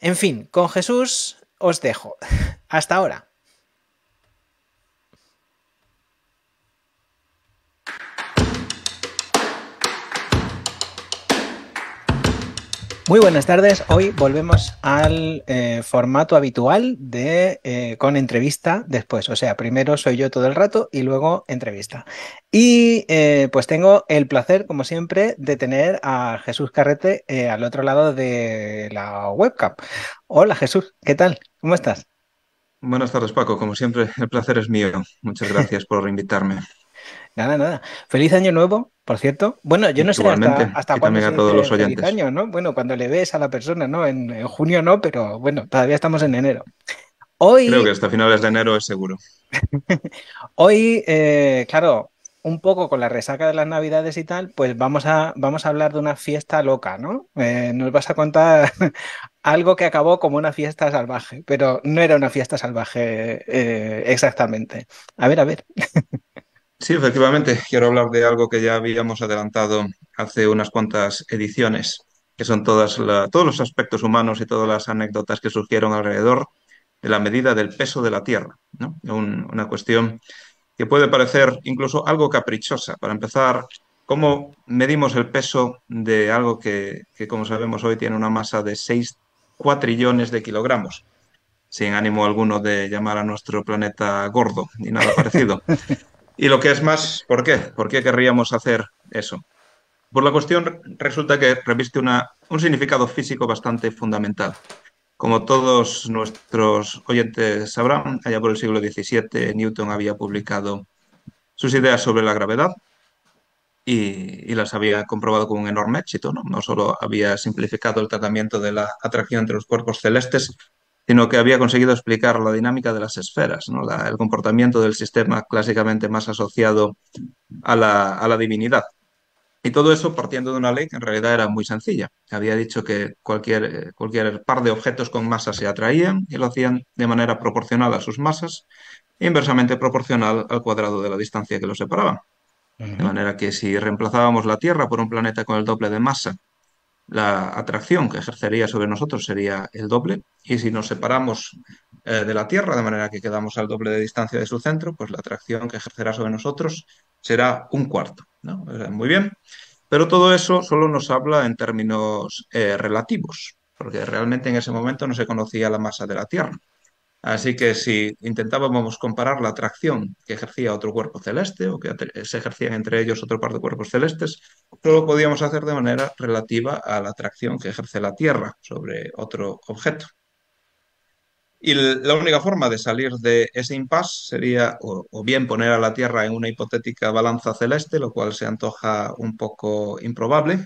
En fin, con Jesús os dejo. Hasta ahora. Muy buenas tardes. Hoy volvemos al eh, formato habitual de eh, con entrevista después. O sea, primero soy yo todo el rato y luego entrevista. Y eh, pues tengo el placer, como siempre, de tener a Jesús Carrete al otro lado de la webcam. Hola Jesús, ¿qué tal? ¿Cómo estás? Buenas tardes Paco, como siempre, el placer es mío. Muchas gracias por invitarme. Nada, nada. Feliz año nuevo, por cierto. Bueno, yo no sé hasta, cuándo a todos los año, ¿no? Bueno, cuando le ves a la persona, ¿no? En, junio no, pero bueno, todavía estamos en enero. Hoy... Creo que hasta finales de enero es seguro. Hoy, eh, claro, un poco con la resaca de las navidades y tal, pues vamos a, vamos a hablar de una fiesta loca, ¿no? Eh, nos vas a contar algo que acabó como una fiesta salvaje, pero no era una fiesta salvaje eh, exactamente. A ver, a ver. Sí, efectivamente, quiero hablar de algo que ya habíamos adelantado hace unas cuantas ediciones, que son todas todos los aspectos humanos y todas las anécdotas que surgieron alrededor de la medida del peso de la Tierra. una cuestión que puede parecer incluso algo caprichosa. Para empezar, ¿cómo medimos el peso de algo que, que como sabemos hoy, tiene una masa de 6 cuatrillones de kilogramos? Sin ánimo alguno de llamar a nuestro planeta gordo ni nada parecido. Y lo que es más, ¿por qué? ¿Por qué querríamos hacer eso? Por la cuestión resulta que reviste una, un significado físico bastante fundamental. Como todos nuestros oyentes sabrán, allá por el siglo XVII Newton había publicado sus ideas sobre la gravedad y, las había comprobado con un enorme éxito. ¿no? no solo había simplificado el tratamiento de la atracción entre los cuerpos celestes, sino que había conseguido explicar la dinámica de las esferas, ¿no? el comportamiento del sistema clásicamente más asociado a la, divinidad. Y todo eso partiendo de una ley que en realidad era muy sencilla. Había dicho que cualquier, eh, cualquier par de objetos con masa se atraían y lo hacían de manera proporcional a sus masas, e inversamente proporcional al cuadrado de la distancia que los separaba. De manera que si reemplazábamos la Tierra por un planeta con el doble de masa la atracción que ejercería sobre nosotros sería el doble, y si nos separamos eh, de la Tierra, de manera que quedamos al doble de distancia de su centro, pues la atracción que ejercerá sobre nosotros será un cuarto. Muy bien, pero todo eso solo nos habla en términos eh, relativos, porque realmente en ese momento no se conocía la masa de la Tierra. Así que si intentábamos comparar la atracción que ejercía otro cuerpo celeste o que se ejercían entre ellos otro par de cuerpos celestes, solo podíamos hacer de manera relativa a la atracción que ejerce la Tierra sobre otro objeto. Y la única forma de salir de ese impasse sería o, o, bien poner a la Tierra en una hipotética balanza celeste, lo cual se antoja un poco improbable,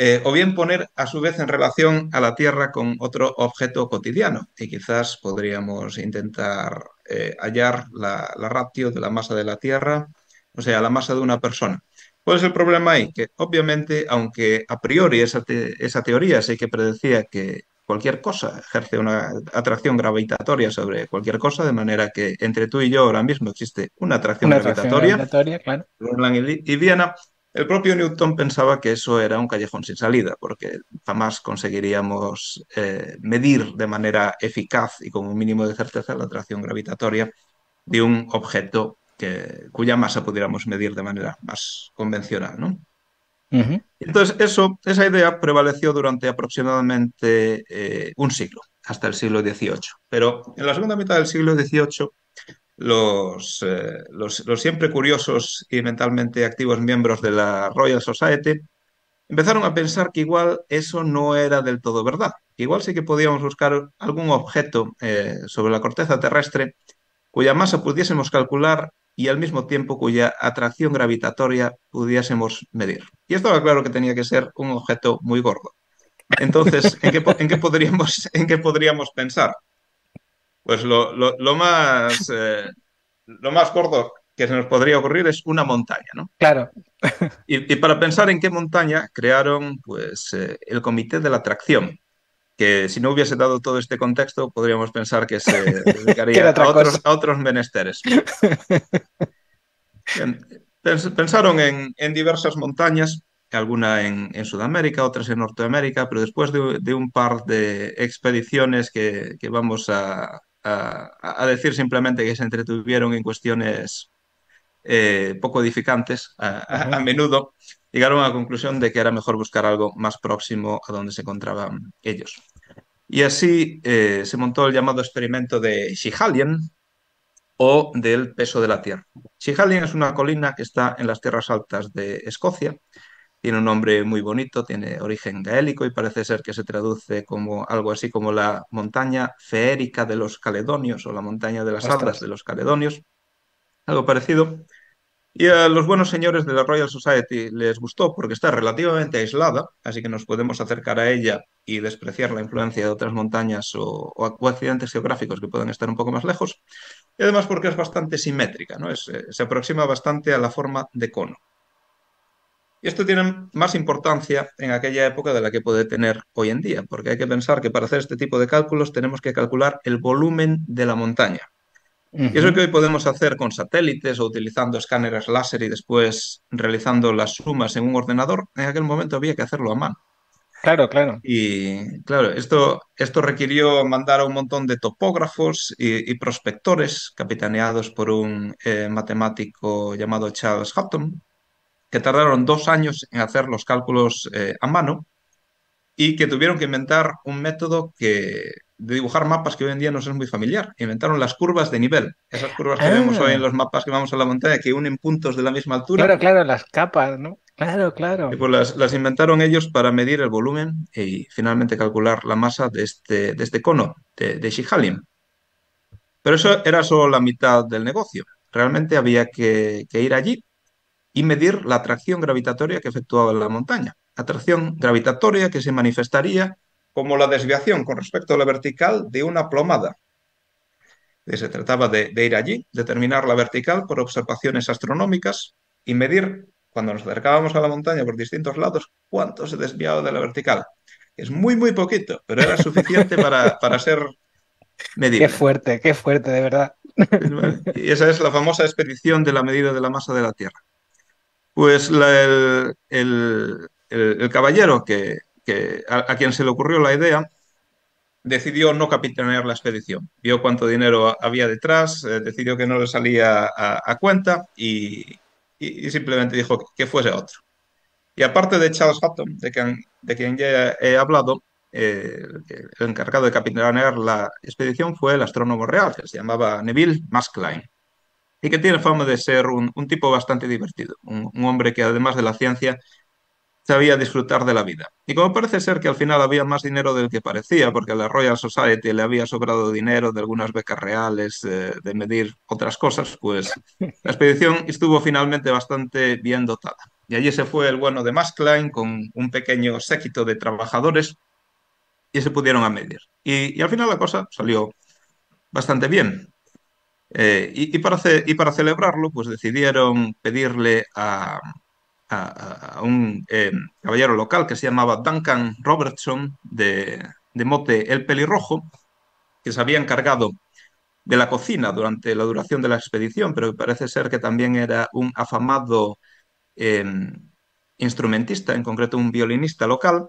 eh, o bien poner a su vez en relación a la Tierra con otro objeto cotidiano. Y quizás podríamos intentar eh, hallar la, la ratio de la masa de la Tierra, o sea, la masa de una persona. ¿Cuál es el problema ahí? Que obviamente, aunque a priori esa, teoría sí que predecía que cualquier cosa ejerce una atracción gravitatoria sobre cualquier cosa, de manera que entre tú y yo ahora mismo existe una atracción gravitatoria, atracción gravitatoria y Diana, el propio Newton pensaba que eso era un callejón sin salida, porque jamás conseguiríamos eh, medir de manera eficaz y con un mínimo de certeza la atracción gravitatoria de un objeto que, cuya masa pudiéramos medir de manera más convencional. Entonces, esa idea prevaleció durante aproximadamente eh, un siglo, hasta el siglo XVIII. Pero en la segunda mitad del siglo XVIII eh, los, siempre curiosos y mentalmente activos miembros de la Royal Society, empezaron a pensar que igual eso no era del todo verdad. Igual sí que podíamos buscar algún objeto eh, sobre la corteza terrestre cuya masa pudiésemos calcular y al mismo tiempo cuya atracción gravitatoria pudiésemos medir. Y estaba claro que tenía que ser un objeto muy gordo. Entonces, en qué podríamos pensar? Pues lo, más, eh, lo más gordo que se nos podría ocurrir es una montaña, ¿no? Claro. Y, para pensar en qué montaña crearon pues, eh, el Comité de la Atracción, que si no hubiese dado todo este contexto podríamos pensar que se dedicaría a, otros, a otros menesteres. pensaron en, diversas montañas, alguna en, Sudamérica, otras en Norteamérica, pero después de, un par de expediciones que vamos a, a, decir simplemente que se entretuvieron en cuestiones eh, poco edificantes a, menudo, llegaron a la conclusión de que era mejor buscar algo más próximo a donde se encontraban ellos. Y así eh, se montó el llamado experimento de Shihalien o del peso de la Tierra. Shihalien es una colina que está en las tierras altas de Escocia, tiene un nombre muy bonito, tiene origen gaélico y parece ser que se traduce como algo así como la montaña feérica de los caledonios o la montaña de las de los caledonios, algo parecido. Y a los buenos señores de la Royal Society les gustó porque está relativamente aislada, así que nos podemos acercar a ella y despreciar la influencia de otras montañas o, accidentes geográficos que puedan estar un poco más lejos. Y además porque es bastante simétrica, ¿no? Es, eh, se aproxima bastante a la forma de cono. Y esto tiene más importancia en aquella época de la que puede tener hoy en día, porque hay que pensar que para hacer este tipo de cálculos tenemos que calcular el volumen de la montaña. Y eso que hoy podemos hacer con satélites o utilizando escáneres láser y después realizando las sumas en un ordenador, en aquel momento había que hacerlo a mano. Claro, claro. Y claro, esto, esto requirió mandar a un montón de topógrafos y, prospectores capitaneados por un eh, matemático llamado Charles Hutton que tardaron dos años en hacer los cálculos eh, a mano y que tuvieron que inventar un método que, de dibujar mapas que hoy en día no es muy familiar. Inventaron las curvas de nivel, esas curvas que vemos hoy en ah. los mapas que vamos a la montaña que unen puntos de la misma altura. Claro, claro, las capas, ¿no? Claro, claro. pues las, inventaron ellos para medir el volumen y finalmente calcular la masa de este, este cono, de, de Pero eso era solo la mitad del negocio. Realmente había que ir allí y medir la atracción gravitatoria que efectuaba la montaña. Atracción gravitatoria que se manifestaría como la desviación con respecto a la vertical de una plomada. Eh, se trataba de, ir allí, determinar la vertical por observaciones astronómicas y medir, cuando nos acercábamos a la montaña por distintos lados, cuánto se desviaba de la vertical. Es muy, muy poquito, pero era suficiente para, para ser medido. Qué fuerte, qué fuerte, de verdad. Y esa es la famosa expedición de la medida de la masa de la Tierra pues el, caballero que, a, quien se le ocurrió la idea decidió no capitanear la expedición. Vio cuánto dinero había detrás, eh, decidió que no le salía a, cuenta y, simplemente dijo que, fuese otro. Y aparte de Charles Hutton, de quien, de quien ya he hablado, eh, el encargado de capitanear la expedición fue el astrónomo real, que se llamaba Neville Maskelyne y que tiene fama de ser un, tipo bastante divertido, un, hombre que además de la ciencia sabía disfrutar de la vida. Y como parece ser que al final había más dinero del que parecía, porque a la Royal Society le había sobrado dinero de algunas becas reales, eh, de medir otras cosas, pues la expedición estuvo finalmente bastante bien dotada. Y allí se fue el bueno de Maskline con un pequeño séquito de trabajadores y se pudieron a medir. y al final la cosa salió bastante bien. Eh, y, para celebrarlo, pues decidieron pedirle a, un eh, caballero local que se llamaba Duncan Robertson, de, de mote El Pelirrojo, que se había encargado de la cocina durante la duración de la expedición, pero parece ser que también era un afamado em, instrumentista, en concreto un violinista local,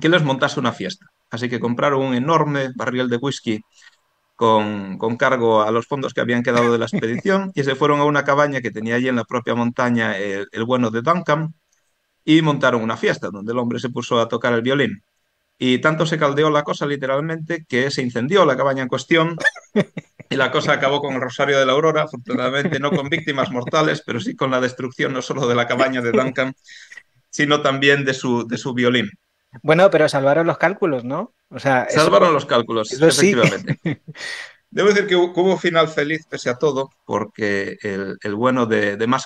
que les montase una fiesta. Así que compraron un enorme barril de whisky con, cargo a los fondos que habían quedado de la expedición y se fueron a una cabaña que tenía allí en la propia montaña el, bueno de Duncan y montaron una fiesta donde el hombre se puso a tocar el violín. Y tanto se caldeó la cosa literalmente que se incendió la cabaña en cuestión y la cosa acabó con el Rosario de la Aurora, afortunadamente no con víctimas mortales, pero sí con la destrucción no solo de la cabaña de Duncan, sino también de su, de su violín. Bueno, pero salvaron los cálculos, ¿no? O sea, salvaron los cálculos, efectivamente. Debo decir que hubo final feliz pese a todo, porque el, bueno de, de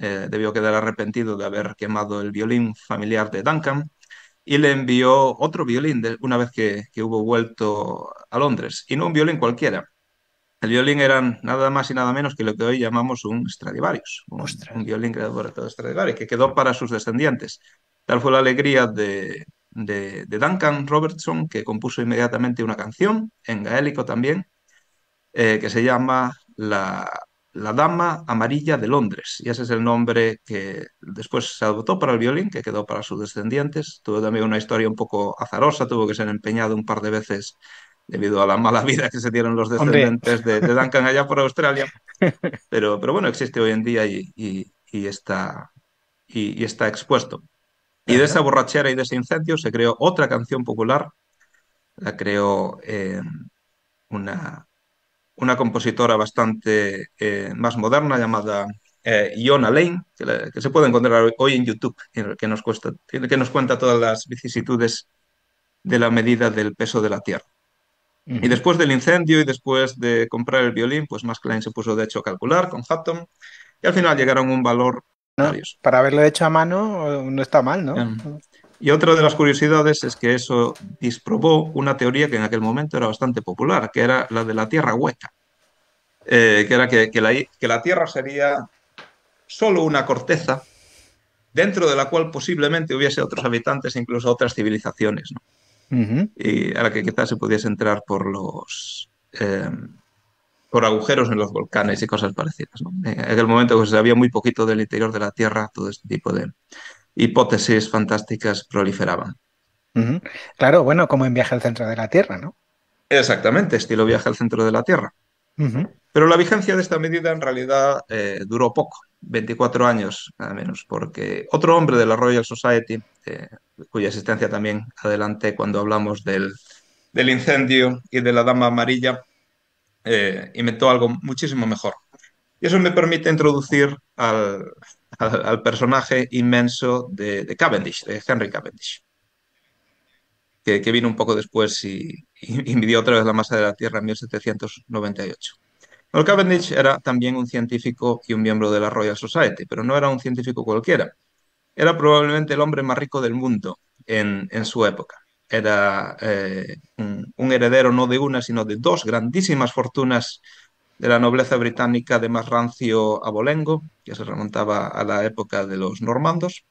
eh, debió quedar arrepentido de haber quemado el violín familiar de Duncan y le envió otro violín una vez que, hubo vuelto a Londres, y no un violín cualquiera. El violín era nada más y nada menos que lo que hoy llamamos un Stradivarius, un, violín creado por Stradivarius, que quedó para sus descendientes. Tal fue la alegría de, de, Duncan Robertson, que compuso inmediatamente una canción, en gaélico también, eh, que se llama la, Dama Amarilla de Londres. Y ese es el nombre que después se adoptó para el violín, que quedó para sus descendientes. Tuvo también una historia un poco azarosa, tuvo que ser empeñado un par de veces debido a la mala vida que se dieron los descendientes de, Duncan allá por Australia. Pero, pero bueno, existe hoy en día está, y está expuesto. Y de esa borrachera y de ese incendio se creó otra canción popular, la creó eh, una, compositora bastante eh, más moderna llamada eh, Iona Lane, que, se puede encontrar hoy en YouTube, que nos, cuenta todas las vicisitudes de la medida del peso de la Tierra. Y después del incendio y después de comprar el violín, pues Max Klein se puso de hecho a calcular con Hatton y al final llegaron a un valor para haberlo hecho a mano no está mal, ¿no? Em, y otra de las curiosidades es que eso disprobó una teoría que en aquel momento era bastante popular, que era la de la tierra hueca, eh, que era que, la, tierra sería solo una corteza dentro de la cual posiblemente hubiese otros habitantes e incluso otras civilizaciones, Y a la que quizás se pudiese entrar por los... Em, por agujeros en los volcanes y cosas parecidas. Eh, en el momento que se sabía muy poquito del interior de la Tierra, todo este tipo de hipótesis fantásticas proliferaban. Claro, bueno, como en Viaje al Centro de la Tierra, ¿no? Exactamente, estilo Viaje al Centro de la Tierra. Pero la vigencia de esta medida en realidad eh, duró poco, 24 años nada menos, porque otro hombre de la Royal Society, eh, cuya existencia también adelante cuando hablamos del, del incendio y de la Dama Amarilla, eh, inventó algo muchísimo mejor. Y eso me permite introducir al, al, personaje inmenso de, Cavendish, de Henry Cavendish, que, que vino un poco después y, y, midió otra vez la masa de la Tierra en 1798. Bueno, Cavendish era también un científico y un miembro de la Royal Society, pero no era un científico cualquiera. Era probablemente el hombre más rico del mundo en, en su época era eh, un heredero no de una, sino de dos grandísimas fortunas de la nobleza británica de más rancio abolengo, que se remontaba a la época de los normandos,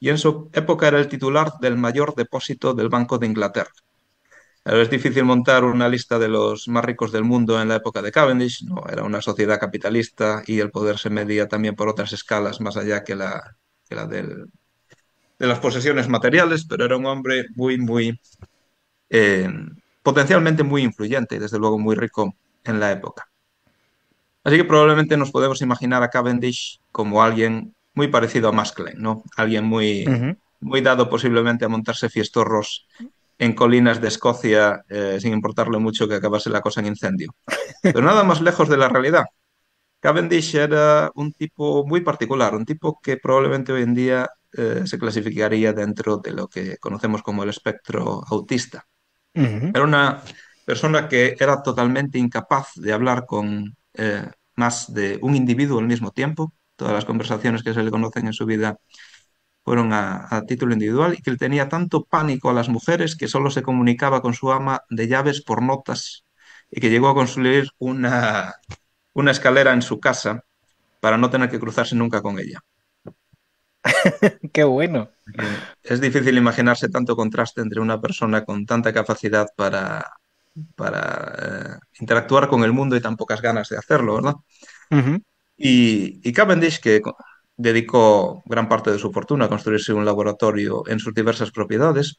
y en su época era el titular del mayor depósito del Banco de Inglaterra. es difícil montar una lista de los más ricos del mundo en la época de Cavendish, no, era una sociedad capitalista y el poder se medía también por otras escalas más allá que la, que la del de las posesiones materiales, pero era un hombre muy, muy, eh, potencialmente muy influyente y desde luego muy rico en la época. Así que probablemente nos podemos imaginar a Cavendish como alguien muy parecido a Maskelyne, ¿no? Alguien muy, muy dado posiblemente a montarse fiestorros en colinas de Escocia eh, sin importarle mucho que acabase la cosa en incendio. Pero nada más lejos de la realidad. Cavendish era un tipo muy particular, un tipo que probablemente hoy en día eh, se clasificaría dentro de lo que conocemos como el espectro autista. Era una persona que era totalmente incapaz de hablar con eh, más de un individuo al mismo tiempo. Todas las conversaciones que se le conocen en su vida fueron a, título individual y que él tenía tanto pánico a las mujeres que solo se comunicaba con su ama de llaves por notas y que llegó a construir una escalera en su casa para no tener que cruzarse nunca con ella. Qué bueno. Es difícil imaginarse tanto contraste entre una persona con tanta capacidad para, eh, interactuar con el mundo y tan pocas ganas de hacerlo, ¿verdad? y, Cavendish, que dedicó gran parte de su fortuna a construirse un laboratorio en sus diversas propiedades,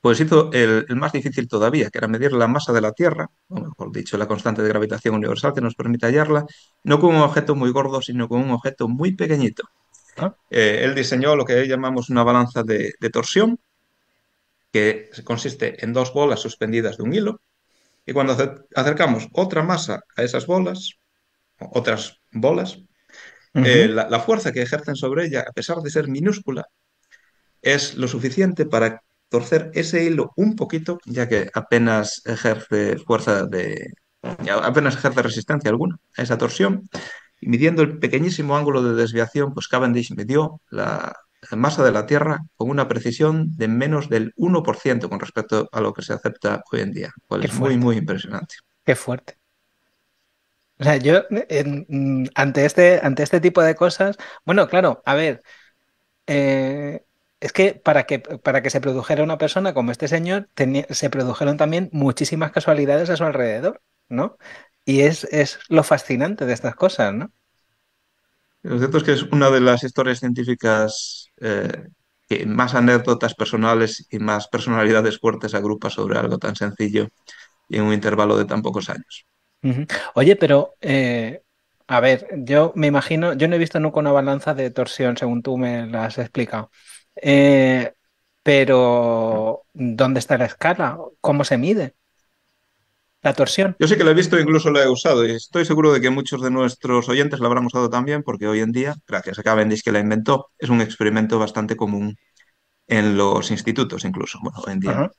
pues hizo el, el, más difícil todavía, que era medir la masa de la Tierra, o mejor dicho, la constante de gravitación universal que nos permite hallarla, no con un objeto muy gordo, sino con un objeto muy pequeñito, eh, él diseñó lo que hoy llamamos una balanza de, torsión, que consiste en dos bolas suspendidas de un hilo, y cuando acercamos otra masa a esas bolas, otras bolas, eh, la, fuerza que ejercen sobre ella, a pesar de ser minúscula, es lo suficiente para torcer ese hilo un poquito, ya que apenas ejerce fuerza de. apenas ejerce resistencia alguna a esa torsión, midiendo el pequeñísimo ángulo de desviación, pues Cavendish midió la masa de la Tierra con una precisión de menos del 1% con respecto a lo que se acepta hoy en día, cual es muy, muy impresionante. Qué fuerte. O sea, yo mm, ante, este, ante este tipo de cosas, bueno, claro, a ver, eh, es que para, que para que se produjera una persona como este señor, se produjeron también muchísimas casualidades a su alrededor, ¿no? Y es, es lo fascinante de estas cosas, ¿no? Lo cierto es que es una de las historias científicas eh, que más anécdotas personales y más personalidades fuertes agrupa sobre algo tan sencillo en un intervalo de tan pocos años. Oye, pero eh, a ver, yo me imagino, yo no he visto nunca una balanza de torsión, según tú me la has explicado. Eh, pero, ¿dónde está la escala? ¿Cómo se mide? torsión. Yo sé que la he visto, incluso la he usado y estoy seguro de que muchos de nuestros oyentes la habrán usado también porque hoy en día, gracias a Cavendish que la inventó, es un experimento bastante común en los institutos incluso. Bueno, hoy en día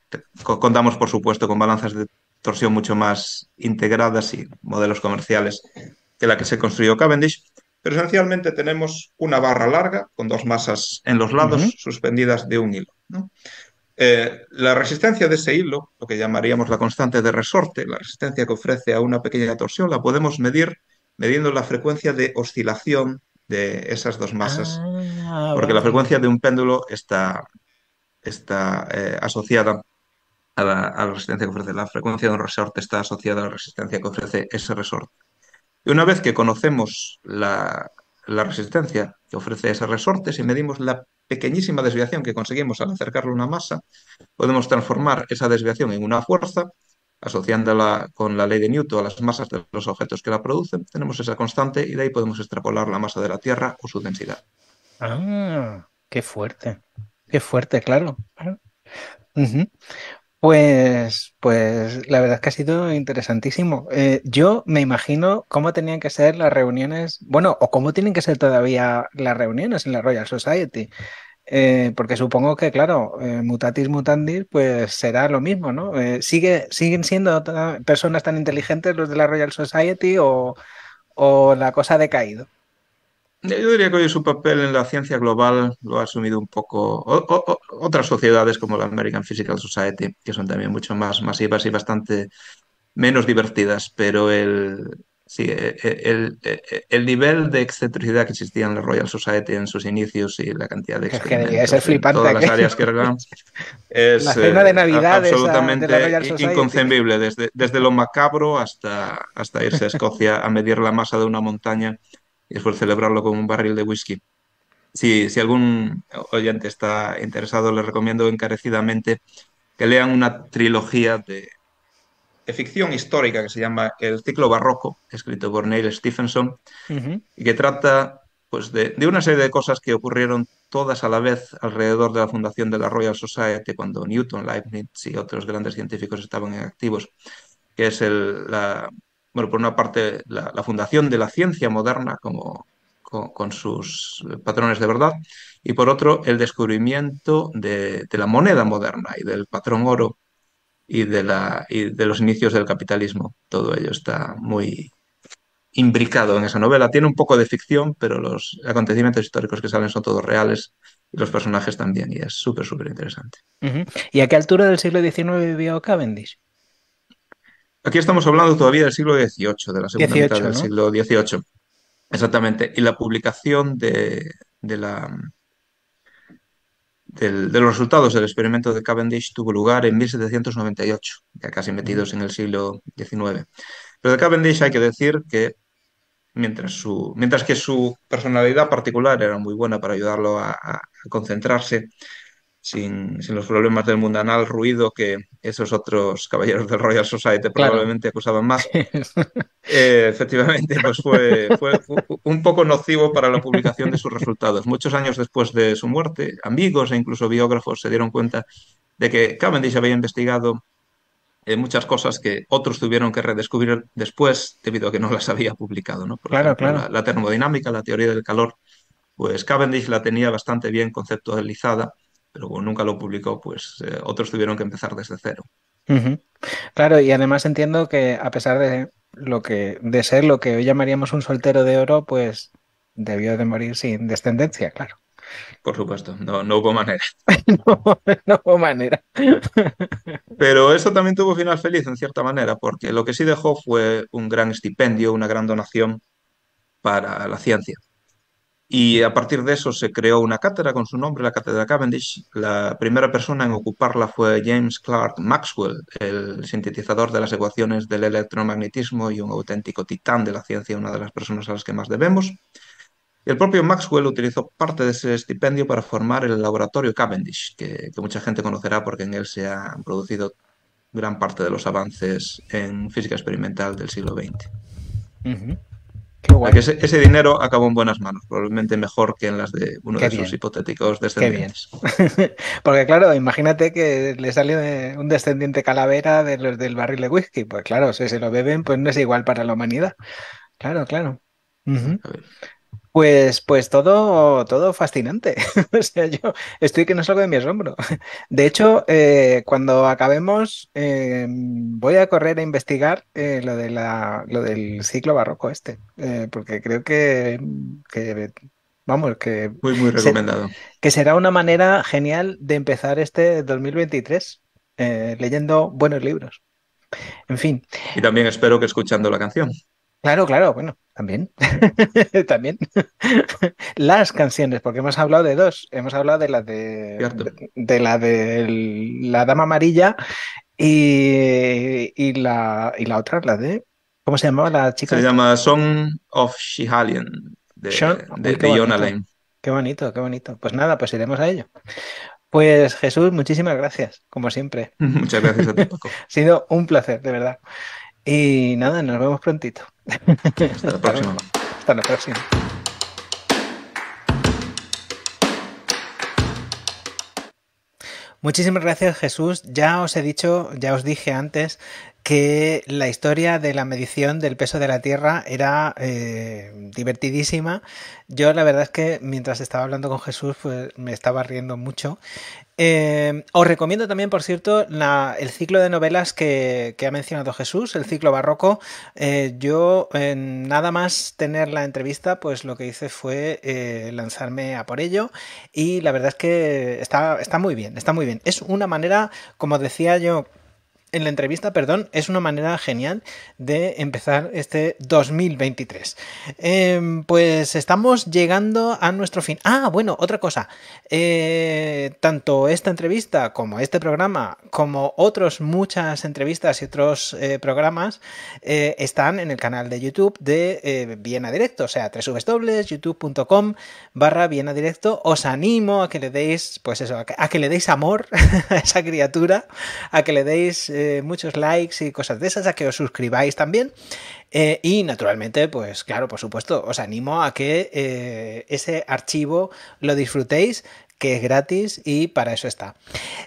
contamos, por supuesto, con balanzas de torsión mucho más integradas y modelos comerciales que la que se construyó Cavendish. Pero esencialmente tenemos una barra larga con dos masas en los lados suspendidas de un hilo. Eh, la resistencia de ese hilo, lo que llamaríamos la constante de resorte, la resistencia que ofrece a una pequeña torsión, la podemos medir midiendo la frecuencia de oscilación de esas dos masas, ah, porque la frecuencia de un péndulo está, está eh, asociada a la, resistencia que ofrece, la frecuencia de un resorte está asociada a la resistencia que ofrece ese resorte. Y una vez que conocemos la, la resistencia que ofrece ese resorte, si medimos la pequeñísima desviación que conseguimos al acercarle una masa, podemos transformar esa desviación en una fuerza, asociándola con la ley de Newton a las masas de los objetos que la producen, tenemos esa constante y de ahí podemos extrapolar la masa de la Tierra o su densidad. Ah, qué fuerte, qué fuerte, claro. Pues, pues la verdad es que ha sido interesantísimo. Eh, yo me imagino cómo tenían que ser las reuniones, bueno, o cómo tienen que ser todavía las reuniones en la Royal Society. Eh, porque supongo que, claro, eh, mutatis mutandis, pues será lo mismo, ¿no? ¿sigue, ¿Siguen siendo personas tan inteligentes los de la Royal Society o, o la cosa ha decaído? Yo diría que hoy su papel en la ciencia global lo ha asumido un poco otras sociedades como la American Physical Society, que son también mucho más masivas y bastante menos divertidas, pero el, sí, e, e, e, el, nivel de excentricidad que existía en la Royal Society en sus inicios y la cantidad de experimentos en las áreas que eran es eh, la de Navidad absolutamente inconcebible, desde, desde lo macabro hasta, hasta irse a Escocia a medir la masa de una montaña y por celebrarlo con un barril de whisky. Si, si algún oyente está interesado, le recomiendo encarecidamente que lean una trilogía de, ficción histórica que se llama El ciclo barroco, escrito por Neil Stephenson, y que trata pues, de, de, una serie de cosas que ocurrieron todas a la vez alrededor de la fundación de la Royal Society cuando Newton, Leibniz y otros grandes científicos estaban en activos, que es el, la, por una parte, la, fundación de la ciencia moderna como, con, sus patrones de verdad, y por otro, el descubrimiento de, la moneda moderna y del patrón oro y de, la, y de los inicios del capitalismo. Todo ello está muy imbricado en esa novela. Tiene un poco de ficción, pero los acontecimientos históricos que salen son todos reales y los personajes también, y es súper, súper interesante. ¿Y a qué altura del siglo XIX vivió Cavendish? Aquí estamos hablando todavía del siglo XVIII, de la segunda mitad del siglo XVIII. Exactamente. Y la publicación de, los resultados del experimento de Cavendish tuvo lugar en 1798, ya casi metidos en el siglo XIX. Pero de Cavendish hay que decir que mientras, que su personalidad particular era muy buena para ayudarlo a, concentrarse sin, sin, los problemas del mundanal ruido que, esos otros caballeros del Royal Society probablemente acusaban más. Eh, efectivamente, pues fue, un poco nocivo para la publicación de sus resultados. Muchos años después de su muerte, amigos e incluso biógrafos se dieron cuenta de que Cavendish había investigado eh, muchas cosas que otros tuvieron que redescubrir después debido a que no las había publicado. ¿no? claro, la termodinámica, la teoría del calor, pues Cavendish la tenía bastante bien conceptualizada pero como nunca lo publicó, pues eh, otros tuvieron que empezar desde cero. Claro, y además entiendo que a pesar de lo que de ser lo que hoy llamaríamos un soltero de oro, pues debió de morir sin descendencia, claro. Por supuesto, no, hubo manera. no, hubo manera. Pero eso también tuvo final feliz en cierta manera, porque lo que sí dejó fue un gran estipendio, una gran donación para la ciencia. Y a partir de eso se creó una cátedra con su nombre, la cátedra Cavendish. La primera persona en ocuparla fue James Clark Maxwell, el sintetizador de las ecuaciones del electromagnetismo y un auténtico titán de la ciencia, una de las personas a las que más debemos. el propio Maxwell utilizó parte de ese estipendio para formar el laboratorio Cavendish, que, mucha gente conocerá porque en él se han producido gran parte de los avances en física experimental del siglo XX ese, dinero acabó en buenas manos, probablemente mejor que en las de uno de sus hipotéticos descendientes. Porque claro, imagínate que le salió un descendiente calavera de los del barril de whisky. Pues claro, si se lo beben, pues no es igual para la humanidad. Claro, claro. Pues, pues todo, todo fascinante. o sea, yo estoy que no salgo de mi asombro. De hecho, eh, cuando acabemos, em, voy a correr a investigar eh, lo, de la, lo del ciclo barroco este, eh, porque creo que, vamos, que... Muy, muy recomendado. que será una manera genial de empezar este 2023 leyendo buenos libros. En fin. Y también espero que escuchando la canción. Claro, claro, bueno. También, también. las canciones, porque hemos hablado de dos. Hemos hablado de la de, la de la Dama Amarilla y, la, la otra, la de. ¿Cómo se llamaba la chica? Se llama Song of Shihalian de, de, Qué bonito, qué bonito. Pues nada, pues iremos a ello. Pues Jesús, muchísimas gracias, como siempre. Muchas gracias a ti, ha sido un placer, de verdad. Y nada, nos vemos prontito. Hasta la próxima. Hasta la próxima. Muchísimas gracias Jesús. Ya os he dicho, ya os dije antes que la historia de la medición del peso de la Tierra era eh, divertidísima. Yo la verdad es que mientras estaba hablando con Jesús pues me estaba riendo mucho. Eh, os recomiendo también, por cierto, el ciclo de novelas que, ha mencionado Jesús, el ciclo barroco. Eh, yo, nada más tener la entrevista, pues lo que hice fue lanzarme a por ello y la verdad es que está muy bien, está muy bien. Es una manera, como decía yo en la entrevista, perdón, es una manera genial de empezar este 2023. Em, pues estamos llegando a nuestro fin. Ah, bueno, otra cosa. Eh, tanto esta entrevista como este programa, como otros muchas entrevistas y otros eh, programas, eh, están en el canal de YouTube de Viena Directo, o sea, www.youtube.com barra Viena Directo. Os animo a que le deis, pues eso, a que le deis amor a esa criatura, a que le deis eh, muchos likes y cosas de esas, a que os suscribáis también. Eh, y naturalmente, pues claro, por supuesto, os animo a que eh, ese archivo lo disfrutéis que es gratis y para eso está.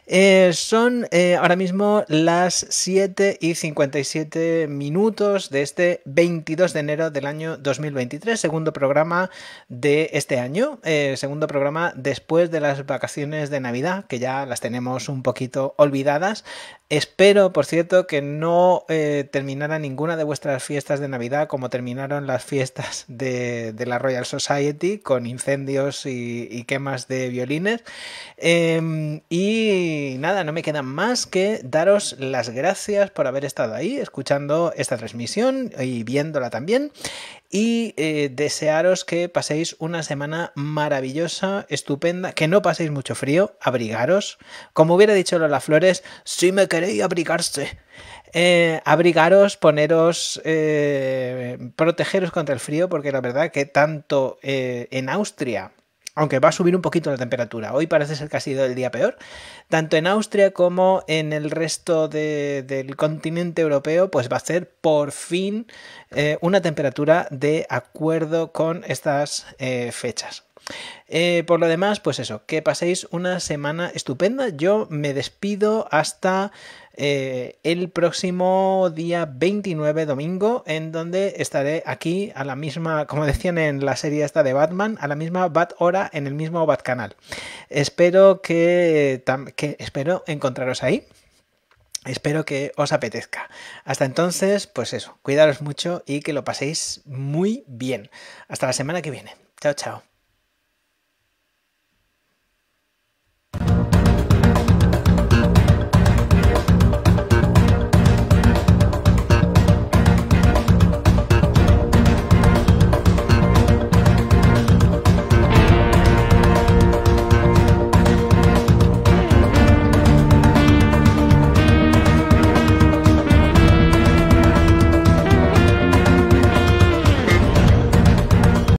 Eh, son eh, ahora mismo las 7 y 57 minutos de este 22 de enero del año 2023, segundo programa de este año, eh, segundo programa después de las vacaciones de Navidad, que ya las tenemos un poquito olvidadas. Espero, por cierto, que no terminara ninguna de vuestras fiestas de Navidad como terminaron las fiestas de, la Royal Society con incendios y quemas de violín Em, y nada, no me queda más que daros las gracias por haber estado ahí escuchando esta transmisión y viéndola también. Y eh, desearos que paséis una semana maravillosa, estupenda, que no paséis mucho frío, abrigaros. Como hubiera dicho Lola Flores, si me queréis abrigarse. Eh, abrigaros, poneros, eh, protegeros contra el frío, porque la verdad que tanto en Austria aunque va a subir un poquito la temperatura. Hoy parece ser que ha sido el día peor. Tanto en Austria como en el resto del continente europeo, pues va a ser por fin eh, una temperatura de acuerdo con estas eh, fechas. Eh, por lo demás, pues eso, que paséis una semana estupenda. Yo me despido hasta eh, el próximo día 29, domingo, en donde estaré aquí a la misma, como decían en la serie esta de Batman, a la misma Bat Hora en el mismo Bat Canal. Espero que, que espero encontraros ahí. Espero que os apetezca. Hasta entonces, pues eso, cuidaros mucho y que lo paséis muy bien. Hasta la semana que viene. Chao, chao.